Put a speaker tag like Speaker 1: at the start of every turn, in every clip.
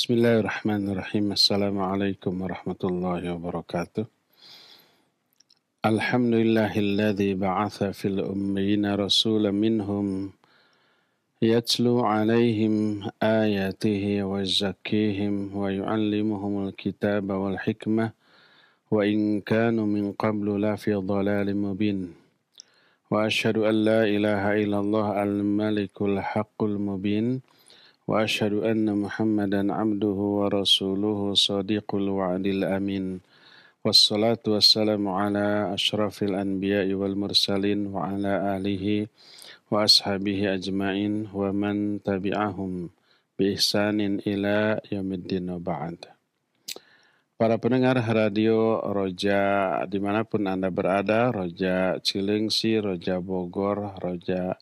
Speaker 1: بسم الله الرحمن الرحيم السلام عليكم ورحمة الله وبركاته الحمد لله الذي بعث في الأميين رسولا منهم يتلو عليهم آياته ويزكيهم ويعلمهم الكتاب والحكمة وإن كانوا من قبل لفي ضلال مبين وأشهد أن لا إله إلا الله الملك الحق المبين وأشهد أن محمدا عبده ورسوله صديق الوعد الأمين والصلاة والسلام على أشرف الأنبياء والمرسلين وعلى آله وأصحابه أجمعين ومن تبعهم بإحسان إلى يوم الدين ba'd. Para pendengar radio Roja dimanapun Anda berada, Roja Cilengsi, Roja Bogor, Roja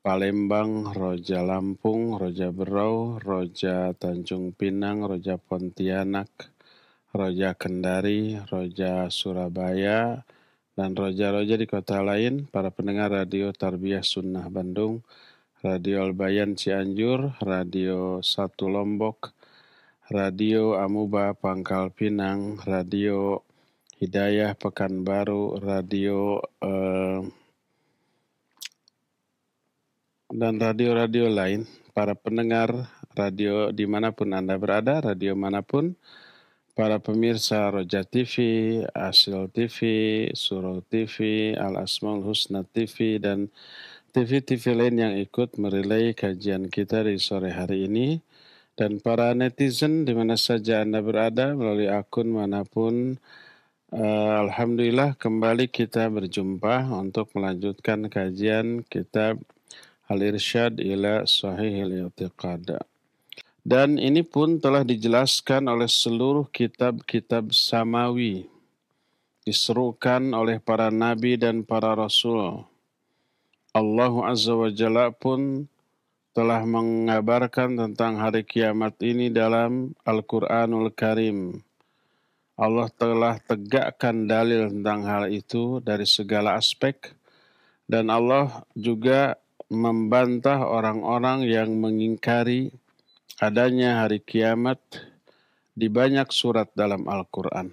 Speaker 1: Palembang, Roja Lampung, Roja Berau, Roja Tanjung Pinang, Roja Pontianak, Roja Kendari, Roja Surabaya, dan roja-roja di kota lain, para pendengar Radio Tarbiyah Sunnah Bandung, Radio Albayan Cianjur, Radio Satu Lombok, Radio Amuba Pangkal Pinang, Radio Hidayah Pekanbaru, Radio... Eh, dan radio-radio lain, para pendengar radio dimanapun Anda berada, radio manapun, para pemirsa Roja TV, Asil TV, Surau TV, Al Asmaul Husna TV, dan TV-TV lain yang ikut merilai kajian kita di sore hari ini. Dan para netizen di mana saja Anda berada melalui akun manapun, Uh, Alhamdulillah kembali kita berjumpa untuk melanjutkan kajian kitab Al-Irsyad ila Sahih itiqad Dan ini pun telah dijelaskan oleh seluruh kitab-kitab samawi. Diserukan oleh para nabi dan para rasul. Allah Azza wa Jalla pun telah mengabarkan tentang hari kiamat ini dalam Al-Quranul Karim. Allah telah tegakkan dalil tentang hal itu dari segala aspek dan Allah juga membantah orang-orang yang mengingkari adanya hari kiamat di banyak surat dalam Al-Quran.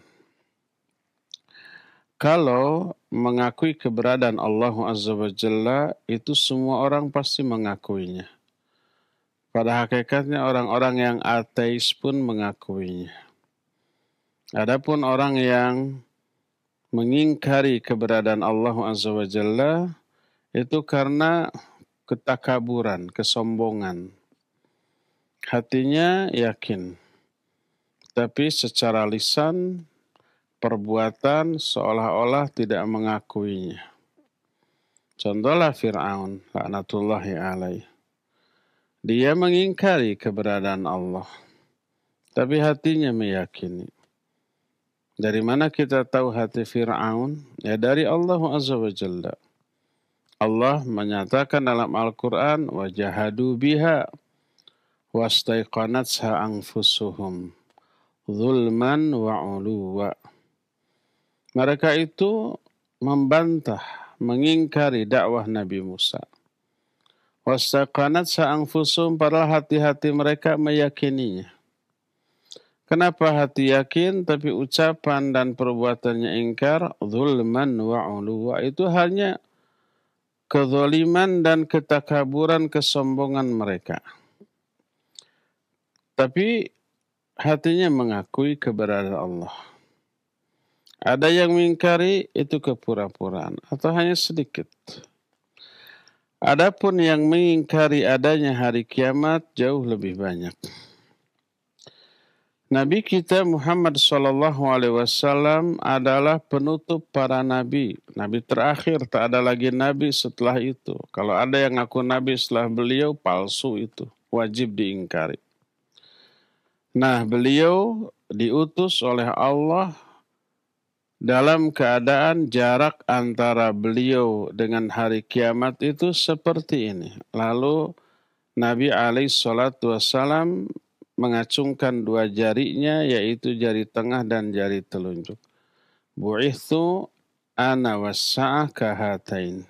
Speaker 1: Kalau mengakui keberadaan Allah Azza wa Jalla, itu semua orang pasti mengakuinya. Pada hakikatnya orang-orang yang ateis pun mengakuinya. Adapun orang yang mengingkari keberadaan Allah Azza wa Jalla, itu karena ketakaburan, kesombongan. Hatinya yakin, tapi secara lisan, perbuatan seolah-olah tidak mengakuinya. Contohlah Fir'aun, laknatullahi alaih. Dia mengingkari keberadaan Allah, tapi hatinya meyakini. Dari mana kita tahu hati Fir'aun? Ya dari Allah Azza wa Jalla. Allah menyatakan dalam Al-Quran, وَجَهَدُوا بِهَا وَاسْتَيْقَنَتْهَا أَنْفُسُهُمْ ظُلْمًا وَعُلُوًا Mereka itu membantah, mengingkari dakwah Nabi Musa. Wastaqanat sa'angfusum padahal hati-hati mereka meyakininya. Kenapa hati yakin tapi ucapan dan perbuatannya ingkar? Zulman wa Itu hanya kezoliman dan ketakaburan kesombongan mereka. Tapi hatinya mengakui keberadaan Allah. Ada yang mengingkari itu kepura-puraan atau hanya sedikit. Adapun yang mengingkari adanya hari kiamat jauh lebih banyak. Nabi kita Muhammad Shallallahu Alaihi Wasallam adalah penutup para nabi, nabi terakhir tak ada lagi nabi setelah itu. Kalau ada yang ngaku nabi setelah beliau palsu itu wajib diingkari. Nah beliau diutus oleh Allah dalam keadaan jarak antara beliau dengan hari kiamat itu seperti ini. Lalu Nabi alaihi salatu wasallam mengacungkan dua jarinya yaitu jari tengah dan jari telunjuk. Bu'ithu ana wasa'ah kahatain.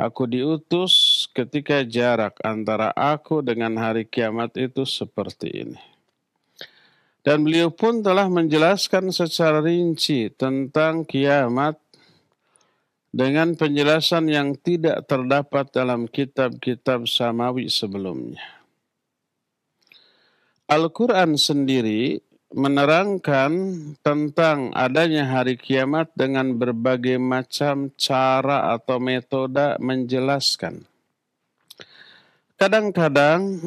Speaker 1: Aku diutus ketika jarak antara aku dengan hari kiamat itu seperti ini. Dan beliau pun telah menjelaskan secara rinci tentang kiamat dengan penjelasan yang tidak terdapat dalam kitab-kitab samawi sebelumnya. Al-Quran sendiri menerangkan tentang adanya hari kiamat dengan berbagai macam cara atau metode menjelaskan. Kadang-kadang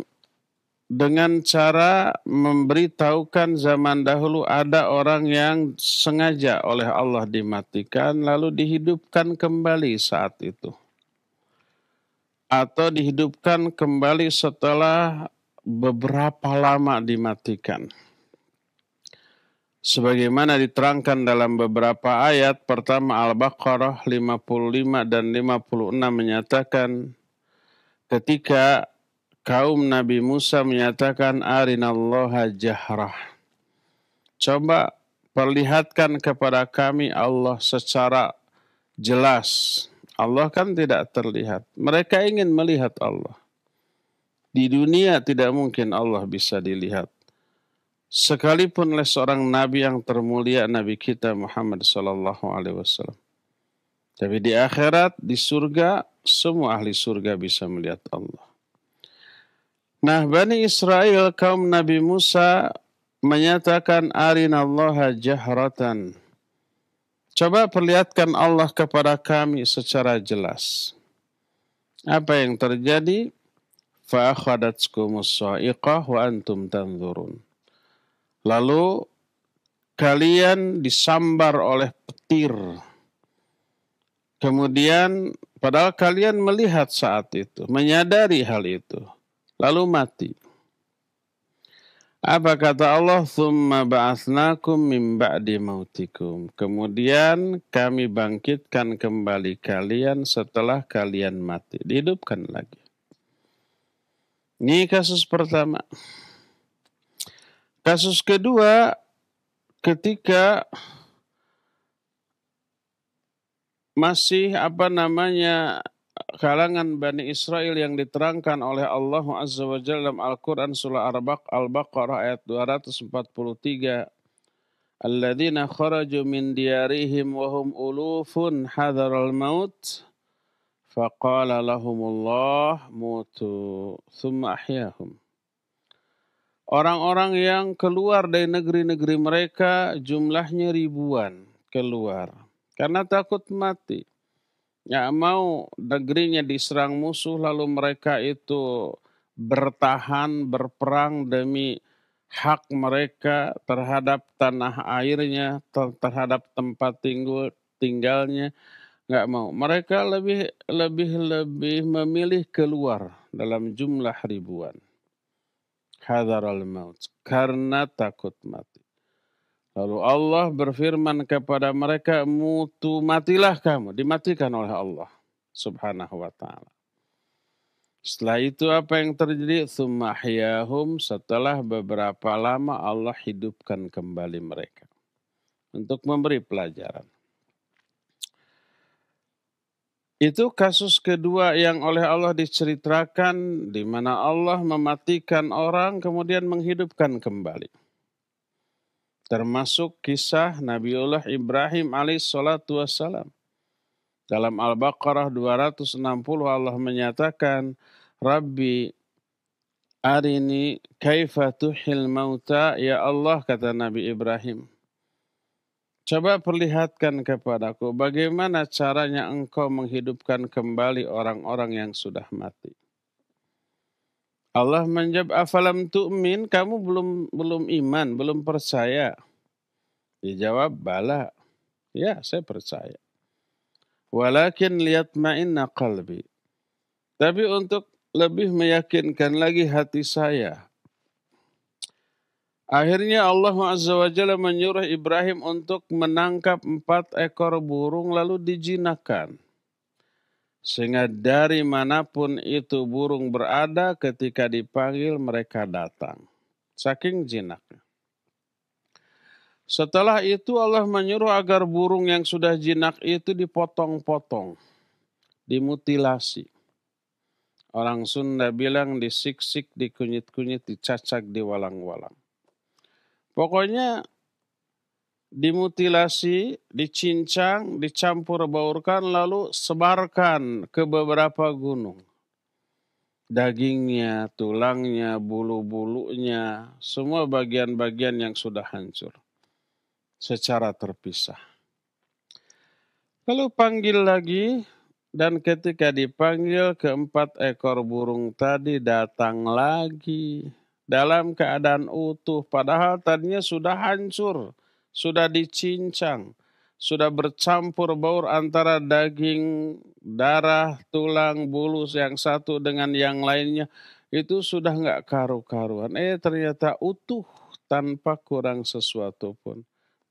Speaker 1: dengan cara memberitahukan zaman dahulu ada orang yang sengaja oleh Allah dimatikan lalu dihidupkan kembali saat itu. Atau dihidupkan kembali setelah beberapa lama dimatikan. Sebagaimana diterangkan dalam beberapa ayat, pertama Al-Baqarah 55 dan 56 menyatakan ketika kaum Nabi Musa menyatakan arinallaha jahrah. Coba perlihatkan kepada kami Allah secara jelas. Allah kan tidak terlihat. Mereka ingin melihat Allah. Di dunia tidak mungkin Allah bisa dilihat. Sekalipun oleh seorang nabi yang termulia nabi kita Muhammad sallallahu alaihi wasallam. Tapi di akhirat, di surga, semua ahli surga bisa melihat Allah. Nah, Bani Israel kaum Nabi Musa menyatakan Allah jahratan. Coba perlihatkan Allah kepada kami secara jelas. Apa yang terjadi? wa Lalu kalian disambar oleh petir. Kemudian padahal kalian melihat saat itu, menyadari hal itu, lalu mati. Apa kata Allah? Thumma ba'athnakum min ba'di mautikum. Kemudian kami bangkitkan kembali kalian setelah kalian mati. Dihidupkan lagi. Ini kasus pertama. Kasus kedua, ketika masih apa namanya kalangan Bani Israel yang diterangkan oleh Allah Azza wa Jalla dalam Al-Quran Surah Al-Baqarah ayat 243. Alladzina kharaju min diarihim wahum ulufun hadaral maut فقال لهم mutu summa ahyahum. Orang-orang yang keluar dari negeri-negeri mereka jumlahnya ribuan keluar karena takut mati. Ya mau negerinya diserang musuh lalu mereka itu bertahan berperang demi hak mereka terhadap tanah airnya, ter terhadap tempat tinggal tinggalnya, nggak mau. Mereka lebih lebih lebih memilih keluar dalam jumlah ribuan. Hadar al maut karena takut mati. Lalu Allah berfirman kepada mereka, mutu matilah kamu, dimatikan oleh Allah subhanahu wa ta'ala. Setelah itu apa yang terjadi? Thumahiyahum setelah beberapa lama Allah hidupkan kembali mereka. Untuk memberi pelajaran. Itu kasus kedua yang oleh Allah diceritakan di mana Allah mematikan orang kemudian menghidupkan kembali. Termasuk kisah Nabiullah Ibrahim salatu wassalam. Dalam Al-Baqarah 260 Allah menyatakan, Rabbi arini kaifa tuhil mauta ya Allah kata Nabi Ibrahim. Coba perlihatkan kepadaku bagaimana caranya engkau menghidupkan kembali orang-orang yang sudah mati. Allah menjawab, "Afalam tu'min?" Kamu belum belum iman, belum percaya. Dijawab, "Bala." Ya, saya percaya. Walakin liyatma'inna qalbi. Tapi untuk lebih meyakinkan lagi hati saya, Akhirnya Allah Azza wa Jalla menyuruh Ibrahim untuk menangkap empat ekor burung lalu dijinakan. Sehingga dari manapun itu burung berada ketika dipanggil mereka datang. Saking jinaknya. Setelah itu Allah menyuruh agar burung yang sudah jinak itu dipotong-potong. Dimutilasi. Orang Sunda bilang disiksik, dikunyit-kunyit, dicacak, diwalang-walang. Pokoknya dimutilasi, dicincang, dicampur baurkan, lalu sebarkan ke beberapa gunung. Dagingnya, tulangnya, bulu-bulunya, semua bagian-bagian yang sudah hancur secara terpisah. Lalu panggil lagi dan ketika dipanggil keempat ekor burung tadi datang lagi dalam keadaan utuh padahal tadinya sudah hancur, sudah dicincang, sudah bercampur baur antara daging, darah, tulang, bulu yang satu dengan yang lainnya itu sudah nggak karu-karuan. Eh ternyata utuh tanpa kurang sesuatu pun.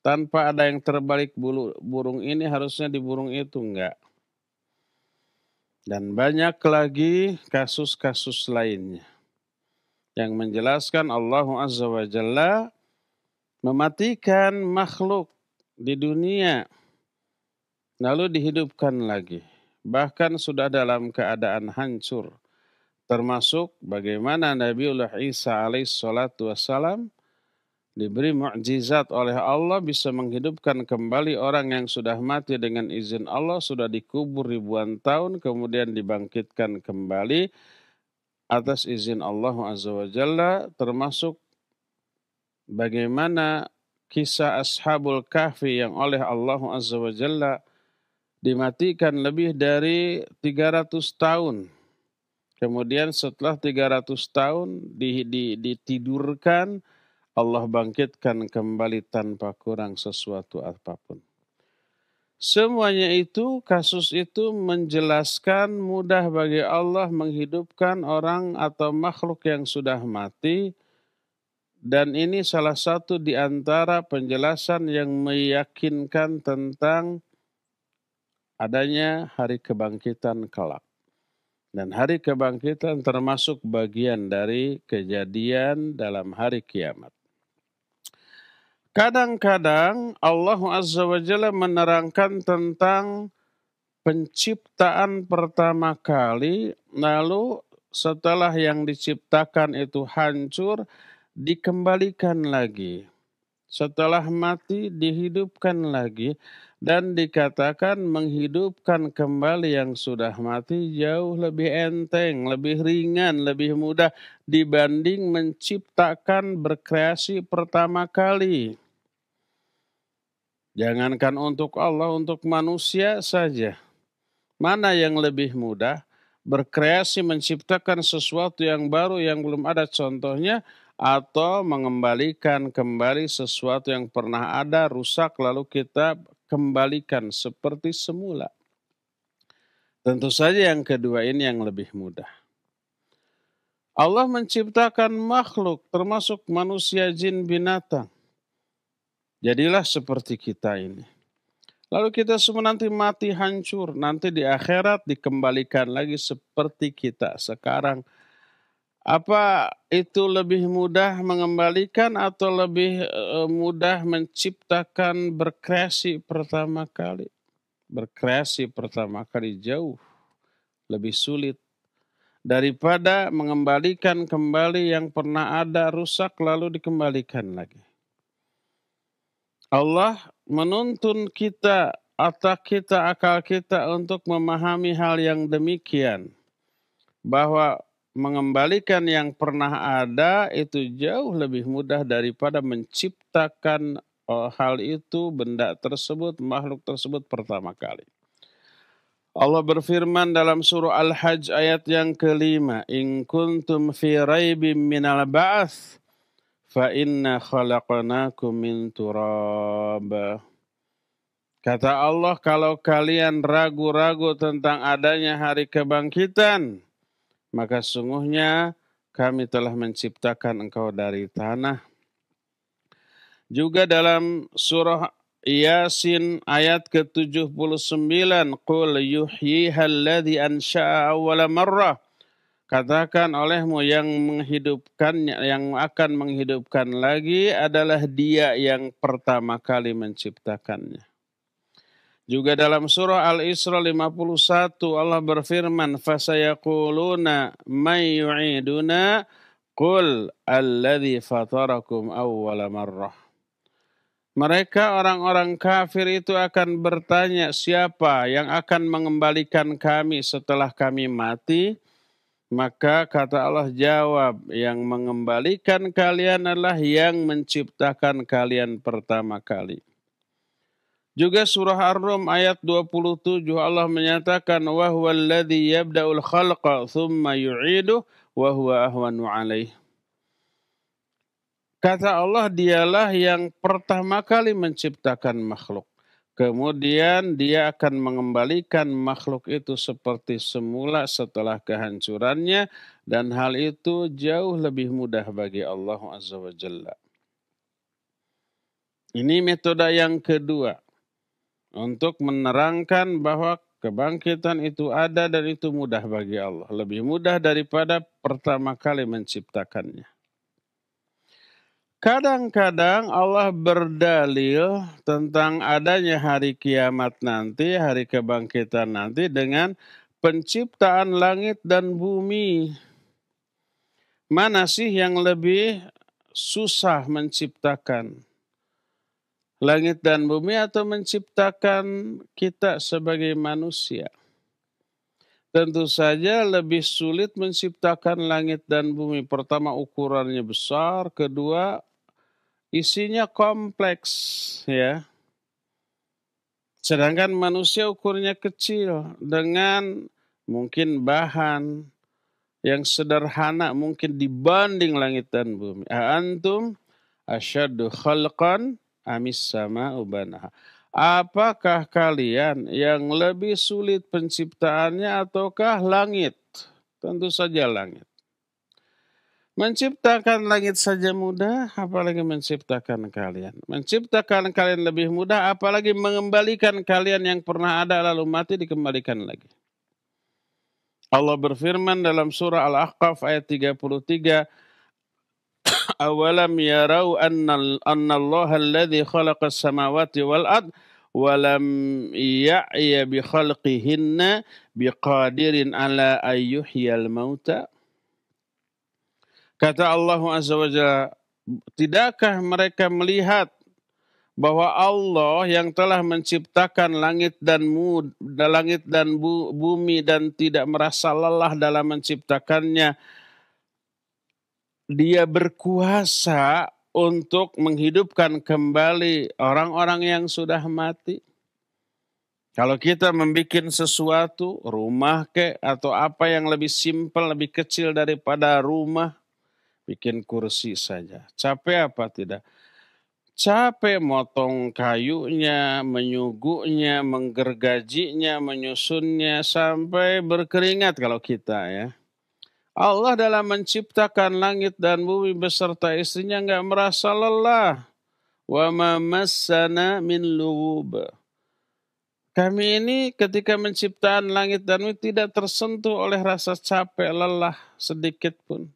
Speaker 1: Tanpa ada yang terbalik bulu burung ini harusnya di burung itu enggak. Dan banyak lagi kasus-kasus lainnya yang menjelaskan Allah Azza wa Jalla mematikan makhluk di dunia lalu dihidupkan lagi bahkan sudah dalam keadaan hancur termasuk bagaimana Nabiullah Isa alaihissalatu wassalam diberi mukjizat oleh Allah bisa menghidupkan kembali orang yang sudah mati dengan izin Allah sudah dikubur ribuan tahun kemudian dibangkitkan kembali atas izin Allah Azza wa Jalla termasuk bagaimana kisah Ashabul Kahfi yang oleh Allah Azza wa Jalla dimatikan lebih dari 300 tahun. Kemudian setelah 300 tahun ditidurkan, Allah bangkitkan kembali tanpa kurang sesuatu apapun. Semuanya itu, kasus itu menjelaskan mudah bagi Allah menghidupkan orang atau makhluk yang sudah mati. Dan ini salah satu di antara penjelasan yang meyakinkan tentang adanya hari kebangkitan kelak. Dan hari kebangkitan termasuk bagian dari kejadian dalam hari kiamat. Kadang-kadang Allah Azza wa Jalla menerangkan tentang penciptaan pertama kali, lalu setelah yang diciptakan itu hancur, dikembalikan lagi. Setelah mati, dihidupkan lagi dan dikatakan menghidupkan kembali yang sudah mati jauh lebih enteng, lebih ringan, lebih mudah dibanding menciptakan berkreasi pertama kali. Jangankan untuk Allah, untuk manusia saja. Mana yang lebih mudah? Berkreasi menciptakan sesuatu yang baru yang belum ada contohnya atau mengembalikan kembali sesuatu yang pernah ada rusak lalu kita kembalikan seperti semula. Tentu saja yang kedua ini yang lebih mudah. Allah menciptakan makhluk termasuk manusia, jin, binatang. Jadilah seperti kita ini. Lalu kita semua nanti mati hancur, nanti di akhirat dikembalikan lagi seperti kita sekarang apa itu lebih mudah mengembalikan atau lebih eh, mudah menciptakan berkreasi pertama kali? Berkreasi pertama kali jauh lebih sulit daripada mengembalikan kembali yang pernah ada rusak lalu dikembalikan lagi. Allah menuntun kita, atau kita, akal kita untuk memahami hal yang demikian. Bahwa mengembalikan yang pernah ada itu jauh lebih mudah daripada menciptakan eh, hal itu, benda tersebut, makhluk tersebut pertama kali. Allah berfirman dalam surah Al-Hajj ayat yang kelima, "In kuntum fi raibim minal ba'ath, fa inna khalaqnakum min turab." Kata Allah, kalau kalian ragu-ragu tentang adanya hari kebangkitan, maka sungguhnya kami telah menciptakan engkau dari tanah. Juga dalam surah Yasin ayat ke-79, Qul yuhyihalladhi ansha'a awwala marrah. Katakan olehmu yang menghidupkan yang akan menghidupkan lagi adalah dia yang pertama kali menciptakannya. Juga dalam surah Al-Isra 51 Allah berfirman, "Fasayaquluna may yu'iduna qul alladhi fatarakum awwala marrah." Mereka orang-orang kafir itu akan bertanya siapa yang akan mengembalikan kami setelah kami mati? Maka kata Allah jawab, yang mengembalikan kalian adalah yang menciptakan kalian pertama kali. Juga surah Ar-Rum ayat 27 Allah menyatakan wa yabda'ul khalqa thumma yu'iduh wa ahwanu 'alaih. Kata Allah dialah yang pertama kali menciptakan makhluk. Kemudian dia akan mengembalikan makhluk itu seperti semula setelah kehancurannya dan hal itu jauh lebih mudah bagi Allah Azza wa Jalla. Ini metode yang kedua untuk menerangkan bahwa kebangkitan itu ada dan itu mudah bagi Allah. Lebih mudah daripada pertama kali menciptakannya. Kadang-kadang Allah berdalil tentang adanya hari kiamat nanti, hari kebangkitan nanti dengan penciptaan langit dan bumi. Mana sih yang lebih susah menciptakan? langit dan bumi atau menciptakan kita sebagai manusia? Tentu saja lebih sulit menciptakan langit dan bumi. Pertama ukurannya besar, kedua isinya kompleks ya. Sedangkan manusia ukurnya kecil dengan mungkin bahan yang sederhana mungkin dibanding langit dan bumi. Antum asyaddu khalqan amis sama ubanah. Apakah kalian yang lebih sulit penciptaannya ataukah langit? Tentu saja langit. Menciptakan langit saja mudah, apalagi menciptakan kalian. Menciptakan kalian lebih mudah, apalagi mengembalikan kalian yang pernah ada lalu mati dikembalikan lagi. Allah berfirman dalam surah Al-Ahqaf ayat 33, awalam yarau annal annallaha alladhi khalaqas samawati wal ard walam ya'ya bi khalqihinna biqadirin ala ayyuhyal mauta kata Allah azza wa jalla tidakkah mereka melihat bahwa Allah yang telah menciptakan langit dan mu, langit dan bumi dan tidak merasa lelah dalam menciptakannya dia berkuasa untuk menghidupkan kembali orang-orang yang sudah mati. Kalau kita membuat sesuatu, rumah ke atau apa yang lebih simpel, lebih kecil daripada rumah, bikin kursi saja. Capek apa tidak? Capek motong kayunya, menyuguhnya, menggergajinya, menyusunnya sampai berkeringat kalau kita ya. Allah dalam menciptakan langit dan bumi beserta istrinya nggak merasa lelah. Wa mamasana min lub. Kami ini ketika menciptakan langit dan bumi tidak tersentuh oleh rasa capek lelah sedikit pun.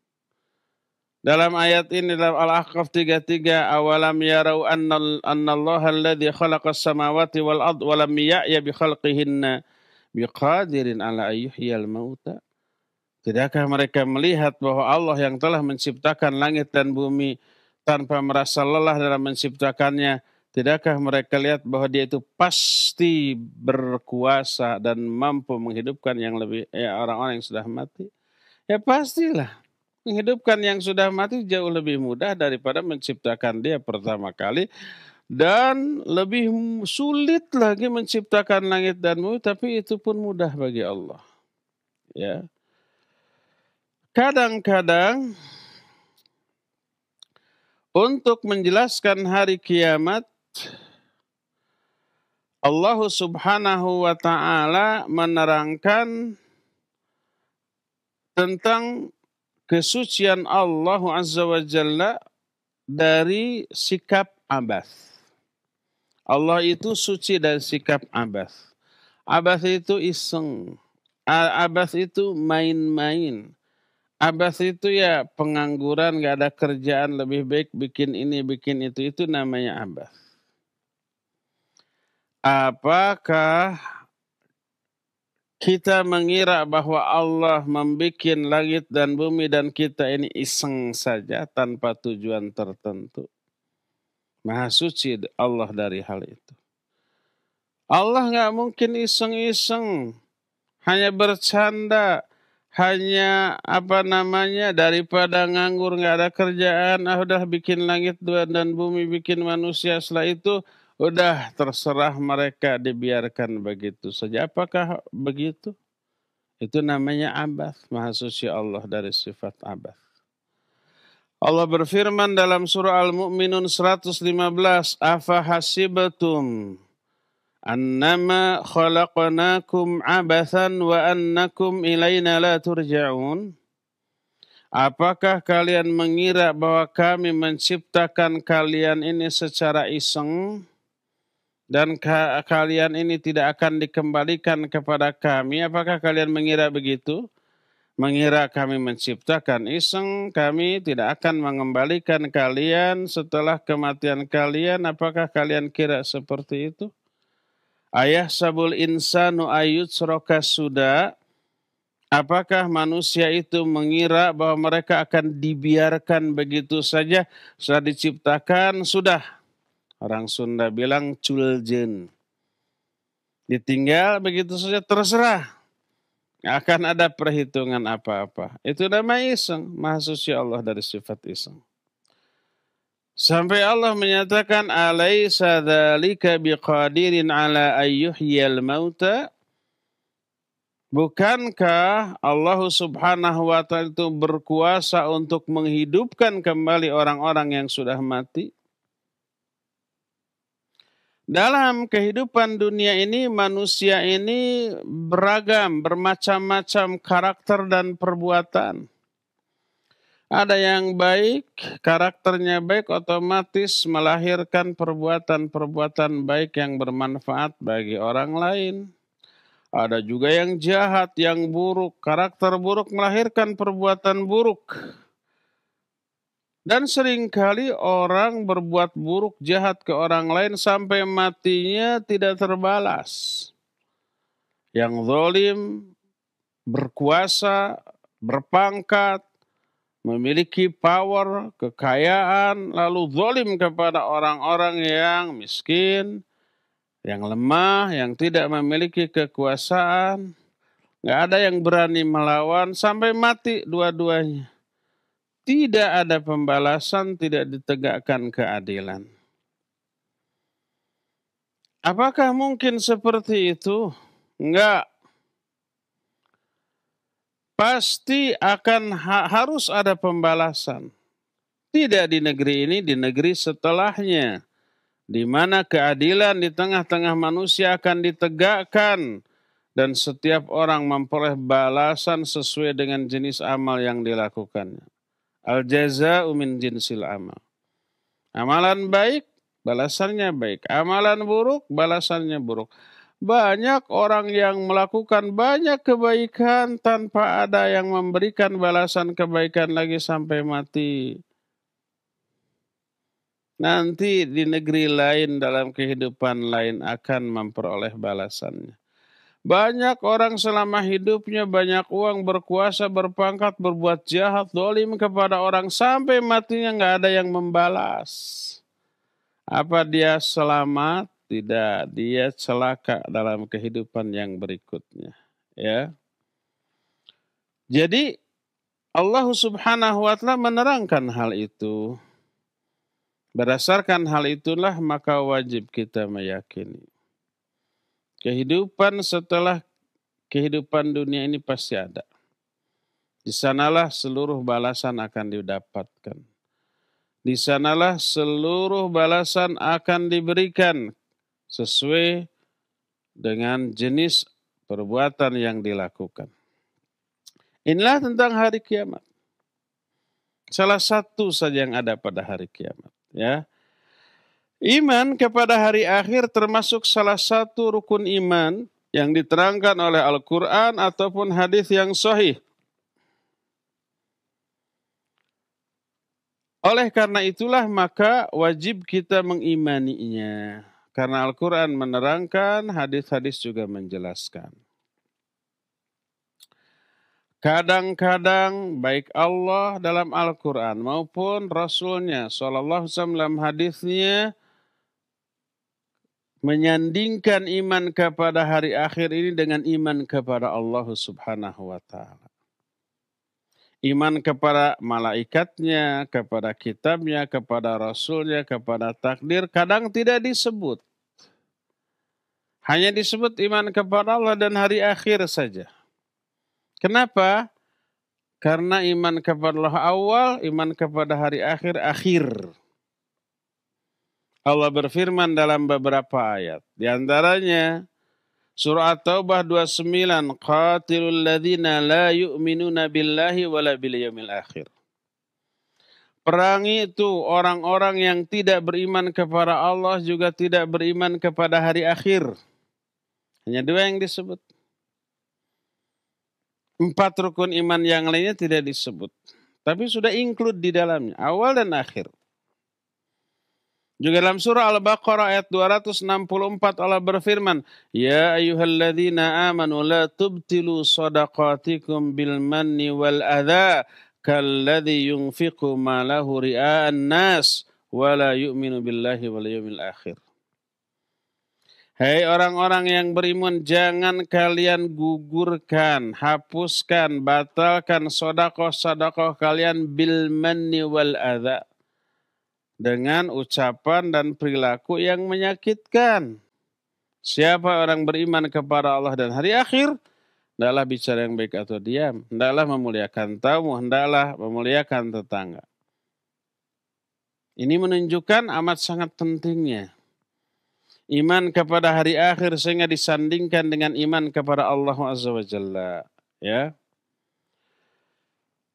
Speaker 1: Dalam ayat ini dalam Al-Ahqaf 33 awalam yarau annal annallaha alladhi khalaqas samawati wal ard walam ya'ya bi khalqihinna biqadirin ala ayyuhyal mautah. Tidakkah mereka melihat bahwa Allah yang telah menciptakan langit dan bumi tanpa merasa lelah dalam menciptakannya? Tidakkah mereka lihat bahwa Dia itu pasti berkuasa dan mampu menghidupkan yang lebih ya, orang-orang yang sudah mati? Ya pastilah. Menghidupkan yang sudah mati jauh lebih mudah daripada menciptakan dia pertama kali dan lebih sulit lagi menciptakan langit dan bumi tapi itu pun mudah bagi Allah. Ya kadang-kadang untuk menjelaskan hari kiamat Allah Subhanahu wa taala menerangkan tentang kesucian Allah Azza wa Jalla dari sikap abath. Allah itu suci dari sikap abath. Abath itu iseng. Abath itu main-main. Abbas itu ya pengangguran, gak ada kerjaan, lebih baik bikin ini, bikin itu. Itu namanya Abbas. Apakah kita mengira bahwa Allah membuat langit dan bumi dan kita ini iseng saja tanpa tujuan tertentu? Maha suci Allah dari hal itu. Allah nggak mungkin iseng-iseng, hanya bercanda hanya apa namanya daripada nganggur nggak ada kerjaan ah udah bikin langit dua dan bumi bikin manusia setelah itu udah terserah mereka dibiarkan begitu saja apakah begitu itu namanya abad maha Allah dari sifat abad Allah berfirman dalam surah Al-Mu'minun 115 hasibatum." annama khalaqnakum abathan wa annakum لا la Apakah kalian mengira bahwa kami menciptakan kalian ini secara iseng dan ka kalian ini tidak akan dikembalikan kepada kami? Apakah kalian mengira begitu? Mengira kami menciptakan iseng, kami tidak akan mengembalikan kalian setelah kematian kalian. Apakah kalian kira seperti itu? Ayah sabul insanu ayut seroka suda. Apakah manusia itu mengira bahwa mereka akan dibiarkan begitu saja setelah diciptakan? Sudah. Orang Sunda bilang culjen. Ditinggal begitu saja terserah. Akan ada perhitungan apa-apa. Itu nama iseng. Maha Allah dari sifat iseng. Sampai Allah menyatakan alaisa dzalika biqadirin ala ayyuhyal mauta? Bukankah Allah Subhanahu wa taala itu berkuasa untuk menghidupkan kembali orang-orang yang sudah mati? Dalam kehidupan dunia ini manusia ini beragam, bermacam-macam karakter dan perbuatan. Ada yang baik, karakternya baik, otomatis melahirkan perbuatan-perbuatan baik yang bermanfaat bagi orang lain. Ada juga yang jahat, yang buruk, karakter buruk melahirkan perbuatan buruk. Dan seringkali orang berbuat buruk jahat ke orang lain sampai matinya tidak terbalas. Yang zolim, berkuasa, berpangkat, memiliki power, kekayaan, lalu zolim kepada orang-orang yang miskin, yang lemah, yang tidak memiliki kekuasaan. Nggak ada yang berani melawan sampai mati dua-duanya. Tidak ada pembalasan, tidak ditegakkan keadilan. Apakah mungkin seperti itu? Enggak pasti akan ha harus ada pembalasan. Tidak di negeri ini, di negeri setelahnya. Di mana keadilan di tengah-tengah manusia akan ditegakkan. Dan setiap orang memperoleh balasan sesuai dengan jenis amal yang dilakukannya. Al-jaza'u min jinsil amal. Amalan baik, balasannya baik. Amalan buruk, balasannya buruk. Banyak orang yang melakukan banyak kebaikan tanpa ada yang memberikan balasan kebaikan lagi sampai mati. Nanti di negeri lain dalam kehidupan lain akan memperoleh balasannya. Banyak orang selama hidupnya banyak uang, berkuasa, berpangkat, berbuat jahat, dolim kepada orang sampai matinya nggak ada yang membalas. Apa dia selamat? tidak dia celaka dalam kehidupan yang berikutnya ya jadi Allah Subhanahu wa taala menerangkan hal itu berdasarkan hal itulah maka wajib kita meyakini kehidupan setelah kehidupan dunia ini pasti ada di sanalah seluruh balasan akan didapatkan di sanalah seluruh balasan akan diberikan sesuai dengan jenis perbuatan yang dilakukan. Inilah tentang hari kiamat. Salah satu saja yang ada pada hari kiamat, ya. Iman kepada hari akhir termasuk salah satu rukun iman yang diterangkan oleh Al-Qur'an ataupun hadis yang sahih. Oleh karena itulah maka wajib kita mengimaninya. Karena Al-Quran menerangkan, hadis-hadis juga menjelaskan. Kadang-kadang baik Allah dalam Al-Quran maupun Rasulnya Sallallahu Alaihi Wasallam hadisnya menyandingkan iman kepada hari akhir ini dengan iman kepada Allah Subhanahu wa taala. Iman kepada malaikatnya, kepada kitabnya, kepada rasulnya, kepada takdir kadang tidak disebut. Hanya disebut iman kepada Allah dan hari akhir saja. Kenapa? Karena iman kepada Allah awal, iman kepada hari akhir, akhir. Allah berfirman dalam beberapa ayat. Di antaranya, surah At-Taubah 29, Qatilul ladhina la yu'minuna billahi wala bil akhir. Perangi itu orang-orang yang tidak beriman kepada Allah juga tidak beriman kepada hari akhir. Hanya dua yang disebut. Empat rukun iman yang lainnya tidak disebut. Tapi sudah include di dalamnya. Awal dan akhir. Juga dalam surah Al-Baqarah ayat 264 Allah berfirman, "Ya ayuhalladzina amanu la tubtilu sadaqatikum bil manni wal adha kalladzi yunfiqu malahu ri'a'an nas Wala yu'minu billahi wal yu'mil akhir." Hei orang-orang yang beriman, jangan kalian gugurkan, hapuskan, batalkan sodakoh-sodakoh kalian bil manni wal adha. Dengan ucapan dan perilaku yang menyakitkan. Siapa orang beriman kepada Allah dan hari akhir, hendaklah bicara yang baik atau diam. Hendaklah memuliakan tamu, hendaklah memuliakan tetangga. Ini menunjukkan amat sangat pentingnya iman kepada hari akhir sehingga disandingkan dengan iman kepada Allah Azza wa Jalla. Ya.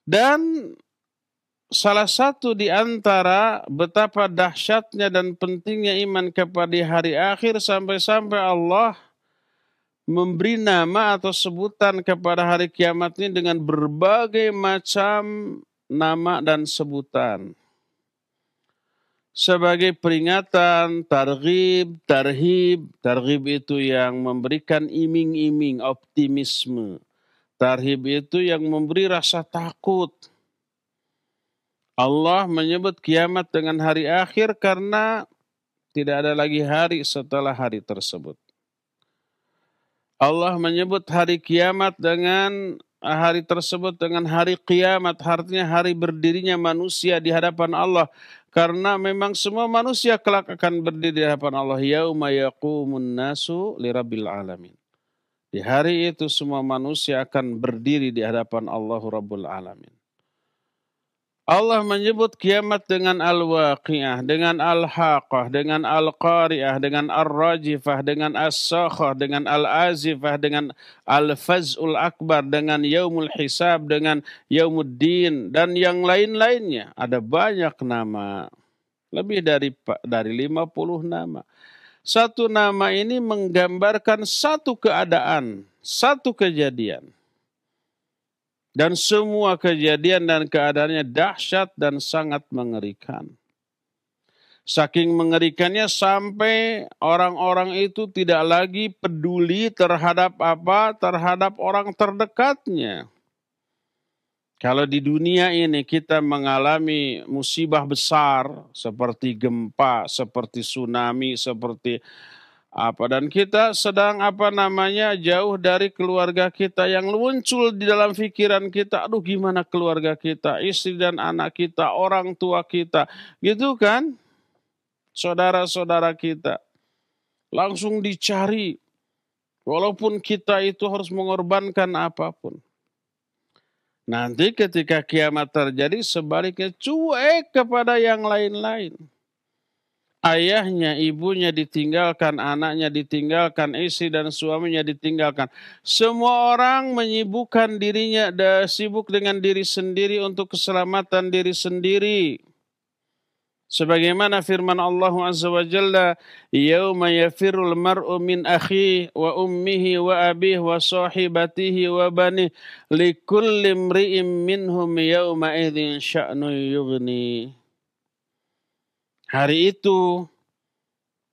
Speaker 1: Dan salah satu di antara betapa dahsyatnya dan pentingnya iman kepada hari akhir sampai-sampai Allah memberi nama atau sebutan kepada hari kiamat ini dengan berbagai macam nama dan sebutan sebagai peringatan, targhib, tarhib. tarhib itu yang memberikan iming-iming, optimisme. Tarhib itu yang memberi rasa takut. Allah menyebut kiamat dengan hari akhir karena tidak ada lagi hari setelah hari tersebut. Allah menyebut hari kiamat dengan hari tersebut dengan hari kiamat, artinya hari berdirinya manusia di hadapan Allah. Karena memang semua manusia kelak akan berdiri di hadapan Allah yauma yaqumun nasu lirabbil alamin. Di hari itu semua manusia akan berdiri di hadapan Allah Rabbul Alamin. Allah menyebut kiamat dengan al-waqi'ah, dengan al-haqah, dengan al-qari'ah, dengan ar-rajifah, dengan as-sakhah, dengan al-azifah, dengan al-faz'ul akbar, dengan yaumul hisab, dengan yaumuddin, dan yang lain-lainnya. Ada banyak nama. Lebih dari dari 50 nama. Satu nama ini menggambarkan satu keadaan, satu kejadian. Dan semua kejadian dan keadaannya dahsyat dan sangat mengerikan. Saking mengerikannya sampai orang-orang itu tidak lagi peduli terhadap apa, terhadap orang terdekatnya. Kalau di dunia ini kita mengalami musibah besar seperti gempa, seperti tsunami, seperti apa dan kita sedang apa namanya jauh dari keluarga kita yang muncul di dalam pikiran kita aduh gimana keluarga kita istri dan anak kita orang tua kita gitu kan saudara-saudara kita langsung dicari walaupun kita itu harus mengorbankan apapun nanti ketika kiamat terjadi sebaliknya cuek kepada yang lain-lain ayahnya, ibunya ditinggalkan, anaknya ditinggalkan, istri dan suaminya ditinggalkan. Semua orang menyibukkan dirinya, sibuk dengan diri sendiri untuk keselamatan diri sendiri. Sebagaimana firman Allah Azza wa Jalla, "Yauma yafirul mar'u min akhi wa ummihi wa abihi wa sahibatihi wa bani likulli imri'in minhum yawma idzin sya'nu yughni." Hari itu,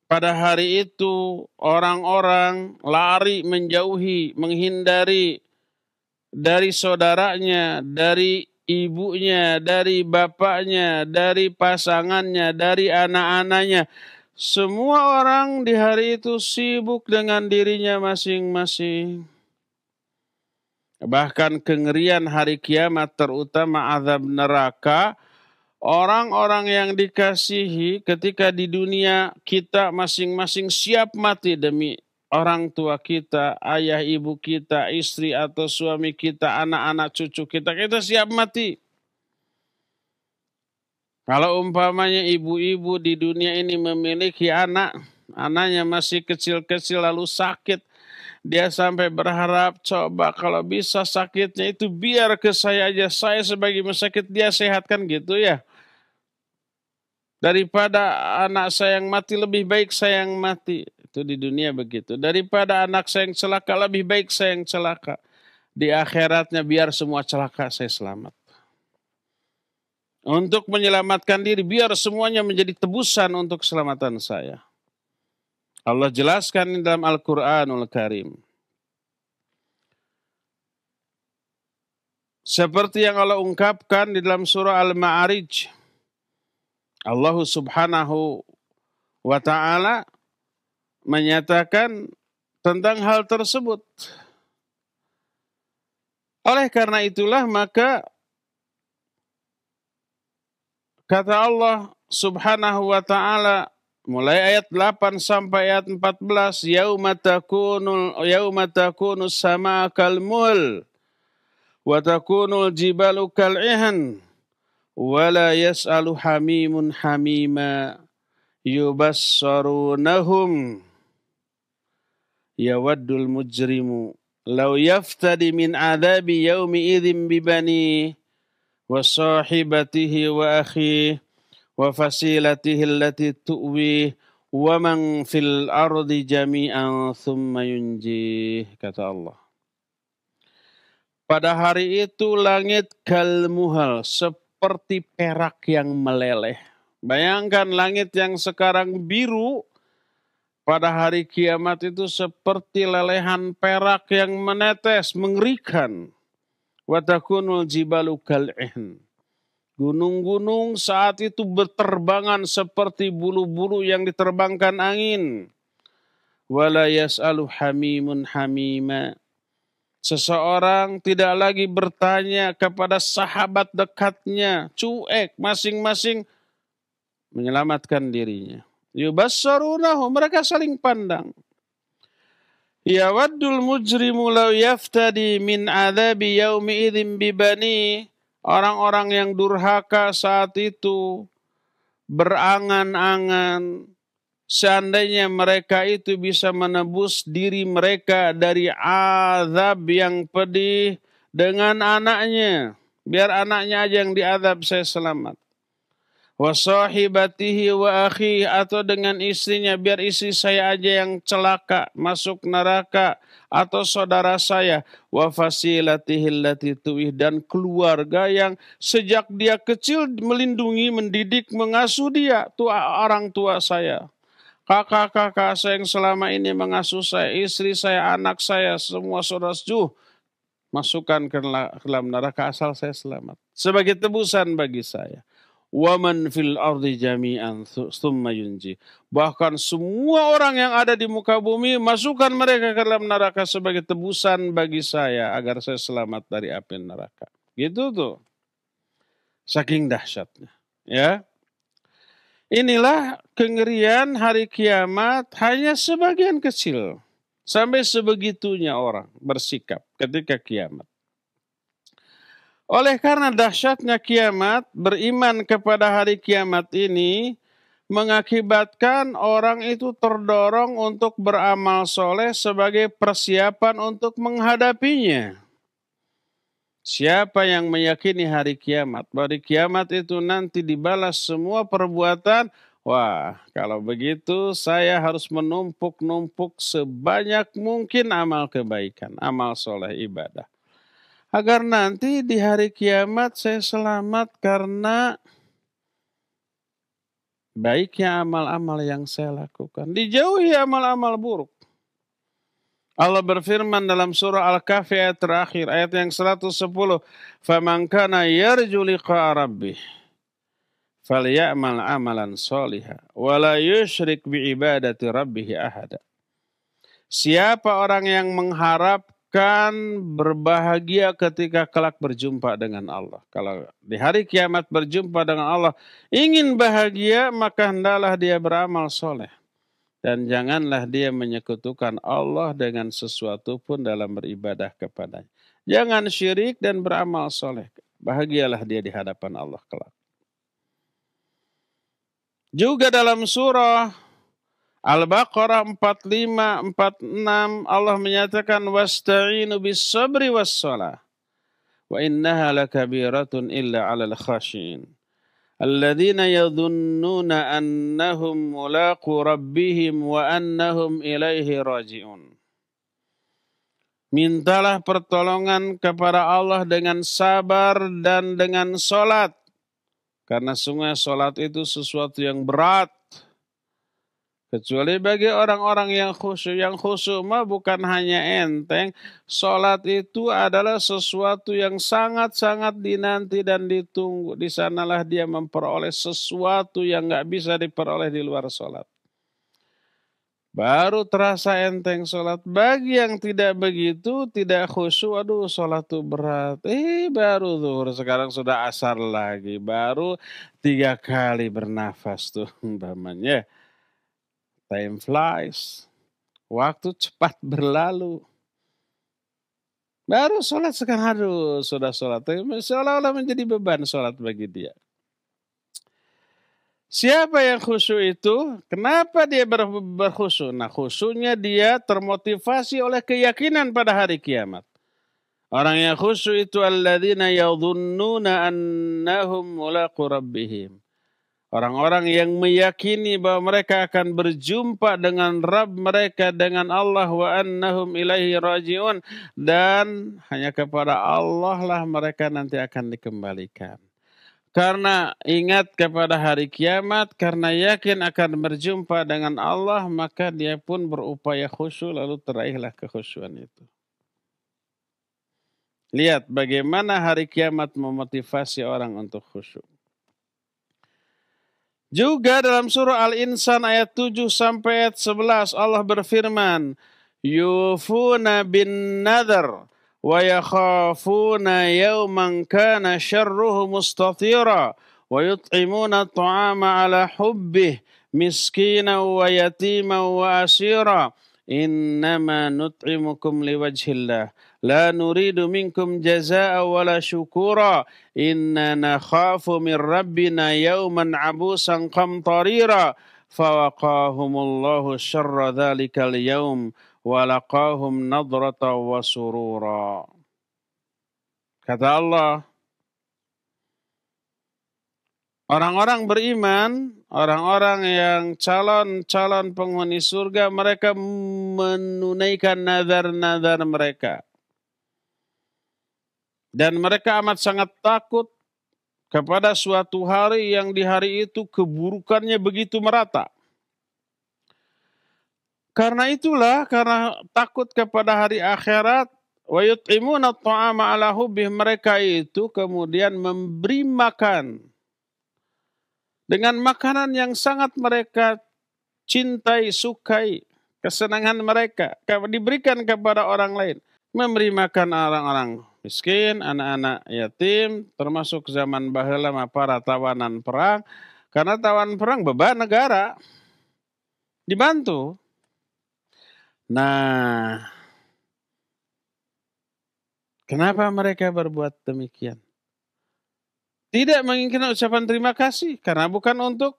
Speaker 1: pada hari itu orang-orang lari menjauhi, menghindari dari saudaranya, dari ibunya, dari bapaknya, dari pasangannya, dari anak-anaknya. Semua orang di hari itu sibuk dengan dirinya masing-masing. Bahkan kengerian hari kiamat terutama azab neraka Orang-orang yang dikasihi ketika di dunia kita masing-masing siap mati demi orang tua kita, ayah ibu kita, istri atau suami kita, anak-anak cucu kita, kita siap mati. Kalau umpamanya ibu-ibu di dunia ini memiliki anak, anaknya masih kecil-kecil lalu sakit, dia sampai berharap coba kalau bisa sakitnya itu biar ke saya aja, saya sebagai sakit dia sehatkan gitu ya. Daripada anak saya yang mati lebih baik saya yang mati. Itu di dunia begitu. Daripada anak saya yang celaka lebih baik saya yang celaka. Di akhiratnya biar semua celaka saya selamat. Untuk menyelamatkan diri biar semuanya menjadi tebusan untuk keselamatan saya. Allah jelaskan dalam Al-Quranul Karim. Seperti yang Allah ungkapkan di dalam surah Al-Ma'arij Allah Subhanahu wa taala menyatakan tentang hal tersebut. Oleh karena itulah maka kata Allah Subhanahu wa taala mulai ayat 8 sampai ayat 14 yauma takunul yauma takunus sama kalmul wa takunul jibalu kal'ihan ولا يسأل حميم حميما يبصرونهم يود المجرم لو يفتدي من عذاب يومئذ ببنيه وصاحبته وأخيه وفصيلته التي تؤويه ومن في الأرض جميعا ثم ينجيه kata Allah Pada hari itu langit kalmuhal seperti perak yang meleleh. Bayangkan langit yang sekarang biru pada hari kiamat itu seperti lelehan perak yang menetes, mengerikan. Watakunul jibalu kal'in. Gunung-gunung saat itu berterbangan seperti bulu-bulu yang diterbangkan angin. Wala yas'alu hamimun hamima Seseorang tidak lagi bertanya kepada sahabat dekatnya, cuek masing-masing menyelamatkan dirinya. Yubassarunahum, mereka saling pandang. Ya waddul mujrimu law yaftadi min adabi yaumi idzin bibani. Orang-orang yang durhaka saat itu berangan-angan Seandainya mereka itu bisa menebus diri mereka dari azab yang pedih dengan anaknya. Biar anaknya aja yang diazab saya selamat. Wasahibatihi wa akhi atau dengan istrinya biar istri saya aja yang celaka masuk neraka atau saudara saya wa fasilatihi allati dan keluarga yang sejak dia kecil melindungi mendidik mengasuh dia tua orang tua saya kakak-kakak saya yang selama ini mengasuh saya, istri saya, anak saya, semua saudara sejuh, masukkan ke dalam neraka asal saya selamat. Sebagai tebusan bagi saya. Waman fil ardi jami'an thumma yunji. Bahkan semua orang yang ada di muka bumi masukkan mereka ke dalam neraka sebagai tebusan bagi saya agar saya selamat dari api neraka. Gitu tuh. Saking dahsyatnya. Ya. Inilah kengerian hari kiamat hanya sebagian kecil. Sampai sebegitunya orang bersikap ketika kiamat. Oleh karena dahsyatnya kiamat, beriman kepada hari kiamat ini mengakibatkan orang itu terdorong untuk beramal soleh sebagai persiapan untuk menghadapinya. Siapa yang meyakini hari kiamat, Hari kiamat itu nanti dibalas semua perbuatan, wah, kalau begitu saya harus menumpuk-numpuk sebanyak mungkin amal kebaikan, amal soleh ibadah. Agar nanti di hari kiamat saya selamat karena baiknya amal-amal yang saya lakukan. Dijauhi amal-amal buruk. Allah berfirman dalam surah Al-Kahfi ayat terakhir, ayat yang 110. yarju كَانَ يَرْجُ falyamal amalan sholiha wa la yusyrik bi ibadati rabbih ahada." Siapa orang yang mengharapkan berbahagia ketika kelak berjumpa dengan Allah. Kalau di hari kiamat berjumpa dengan Allah, ingin bahagia maka hendalah dia beramal soleh dan janganlah dia menyekutukan Allah dengan sesuatu pun dalam beribadah kepadanya. Jangan syirik dan beramal soleh. Bahagialah dia di hadapan Allah kelak. Juga dalam surah Al-Baqarah 45 46 Allah menyatakan wasta'inu bis sabri was salah wa innaha lakabiratun illa 'alal khasyin. الذين يظنون أنهم ملاقو ربهم وأنهم إليه راجعون Mintalah pertolongan kepada Allah dengan sabar dan dengan solat. Karena sungguh solat itu sesuatu yang berat. Kecuali bagi orang-orang yang khusyuk. Yang khusyuk mah bukan hanya enteng. Sholat itu adalah sesuatu yang sangat-sangat dinanti dan ditunggu. Di sanalah dia memperoleh sesuatu yang nggak bisa diperoleh di luar sholat. Baru terasa enteng sholat. Bagi yang tidak begitu, tidak khusyuk, aduh sholat tuh berat. Eh baru tuh, sekarang sudah asar lagi. Baru tiga kali bernafas tuh umpamanya. Time flies. Waktu cepat berlalu. Baru sholat sekarang harus sudah sholat. Seolah-olah menjadi beban sholat bagi dia. Siapa yang khusyuk itu? Kenapa dia ber, berkhusyuk? Nah khusyuknya dia termotivasi oleh keyakinan pada hari kiamat. Orang yang khusyuk itu alladzina yadhunnuna annahum mulaqu rabbihim. Orang-orang yang meyakini bahwa mereka akan berjumpa dengan Rabb mereka dengan Allah wa annahum ilaihi rajiun dan hanya kepada Allah lah mereka nanti akan dikembalikan. Karena ingat kepada hari kiamat, karena yakin akan berjumpa dengan Allah, maka dia pun berupaya khusyuk lalu teraihlah kekhusyuan itu. Lihat bagaimana hari kiamat memotivasi orang untuk khusyuk. Juga dalam surah Al-Insan ayat 7 sampai ayat 11 Allah berfirman, "Yufuna bin nadhar wa yakhafuna yawman kana syarruhu mustatira wa yut'imuna at'ama ala hubbih miskina wa yatima wa asira innama nut'imukum liwajhillah." لا نريد منكم جزاء ولا شكورا إنا نخاف من ربنا يوما عبوسا قمطريرا فوقاهم الله شر ذلك اليوم ولقاهم نظرة وسرورا Kata Allah, Orang-orang beriman, orang-orang yang calon-calon penghuni surga, mereka menunaikan nazar-nazar mereka. Dan mereka amat sangat takut kepada suatu hari yang di hari itu keburukannya begitu merata. Karena itulah, karena takut kepada hari akhirat, wa yut'imuna ta'ama ala hubih mereka itu kemudian memberi makan dengan makanan yang sangat mereka cintai, sukai, kesenangan mereka diberikan kepada orang lain, memberi makan orang-orang miskin, anak-anak yatim, termasuk zaman bahelama para tawanan perang. Karena tawanan perang beban negara. Dibantu. Nah, kenapa mereka berbuat demikian? Tidak menginginkan ucapan terima kasih. Karena bukan untuk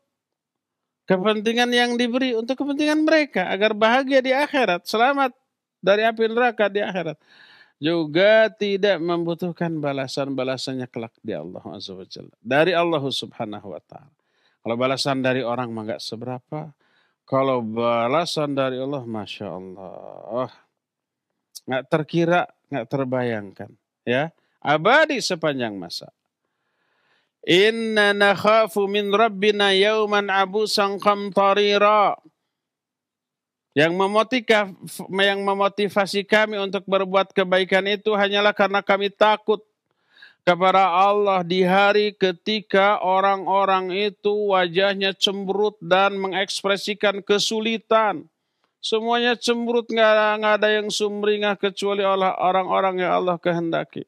Speaker 1: kepentingan yang diberi untuk kepentingan mereka agar bahagia di akhirat, selamat dari api neraka di akhirat juga tidak membutuhkan balasan-balasannya kelak di Allah Azza wa Jalla. Dari Allah Subhanahu wa taala. Kalau balasan dari orang mah enggak seberapa. Kalau balasan dari Allah Masya Allah. Enggak terkira, enggak terbayangkan. Ya, abadi sepanjang masa. Inna nakhafu min rabbina yawman Sangkam qamtarira. Yang memotivasi, yang memotivasi kami untuk berbuat kebaikan itu hanyalah karena kami takut kepada Allah di hari ketika orang-orang itu wajahnya cemberut dan mengekspresikan kesulitan. Semuanya cemberut, nggak ada, yang sumringah kecuali oleh orang-orang yang Allah kehendaki.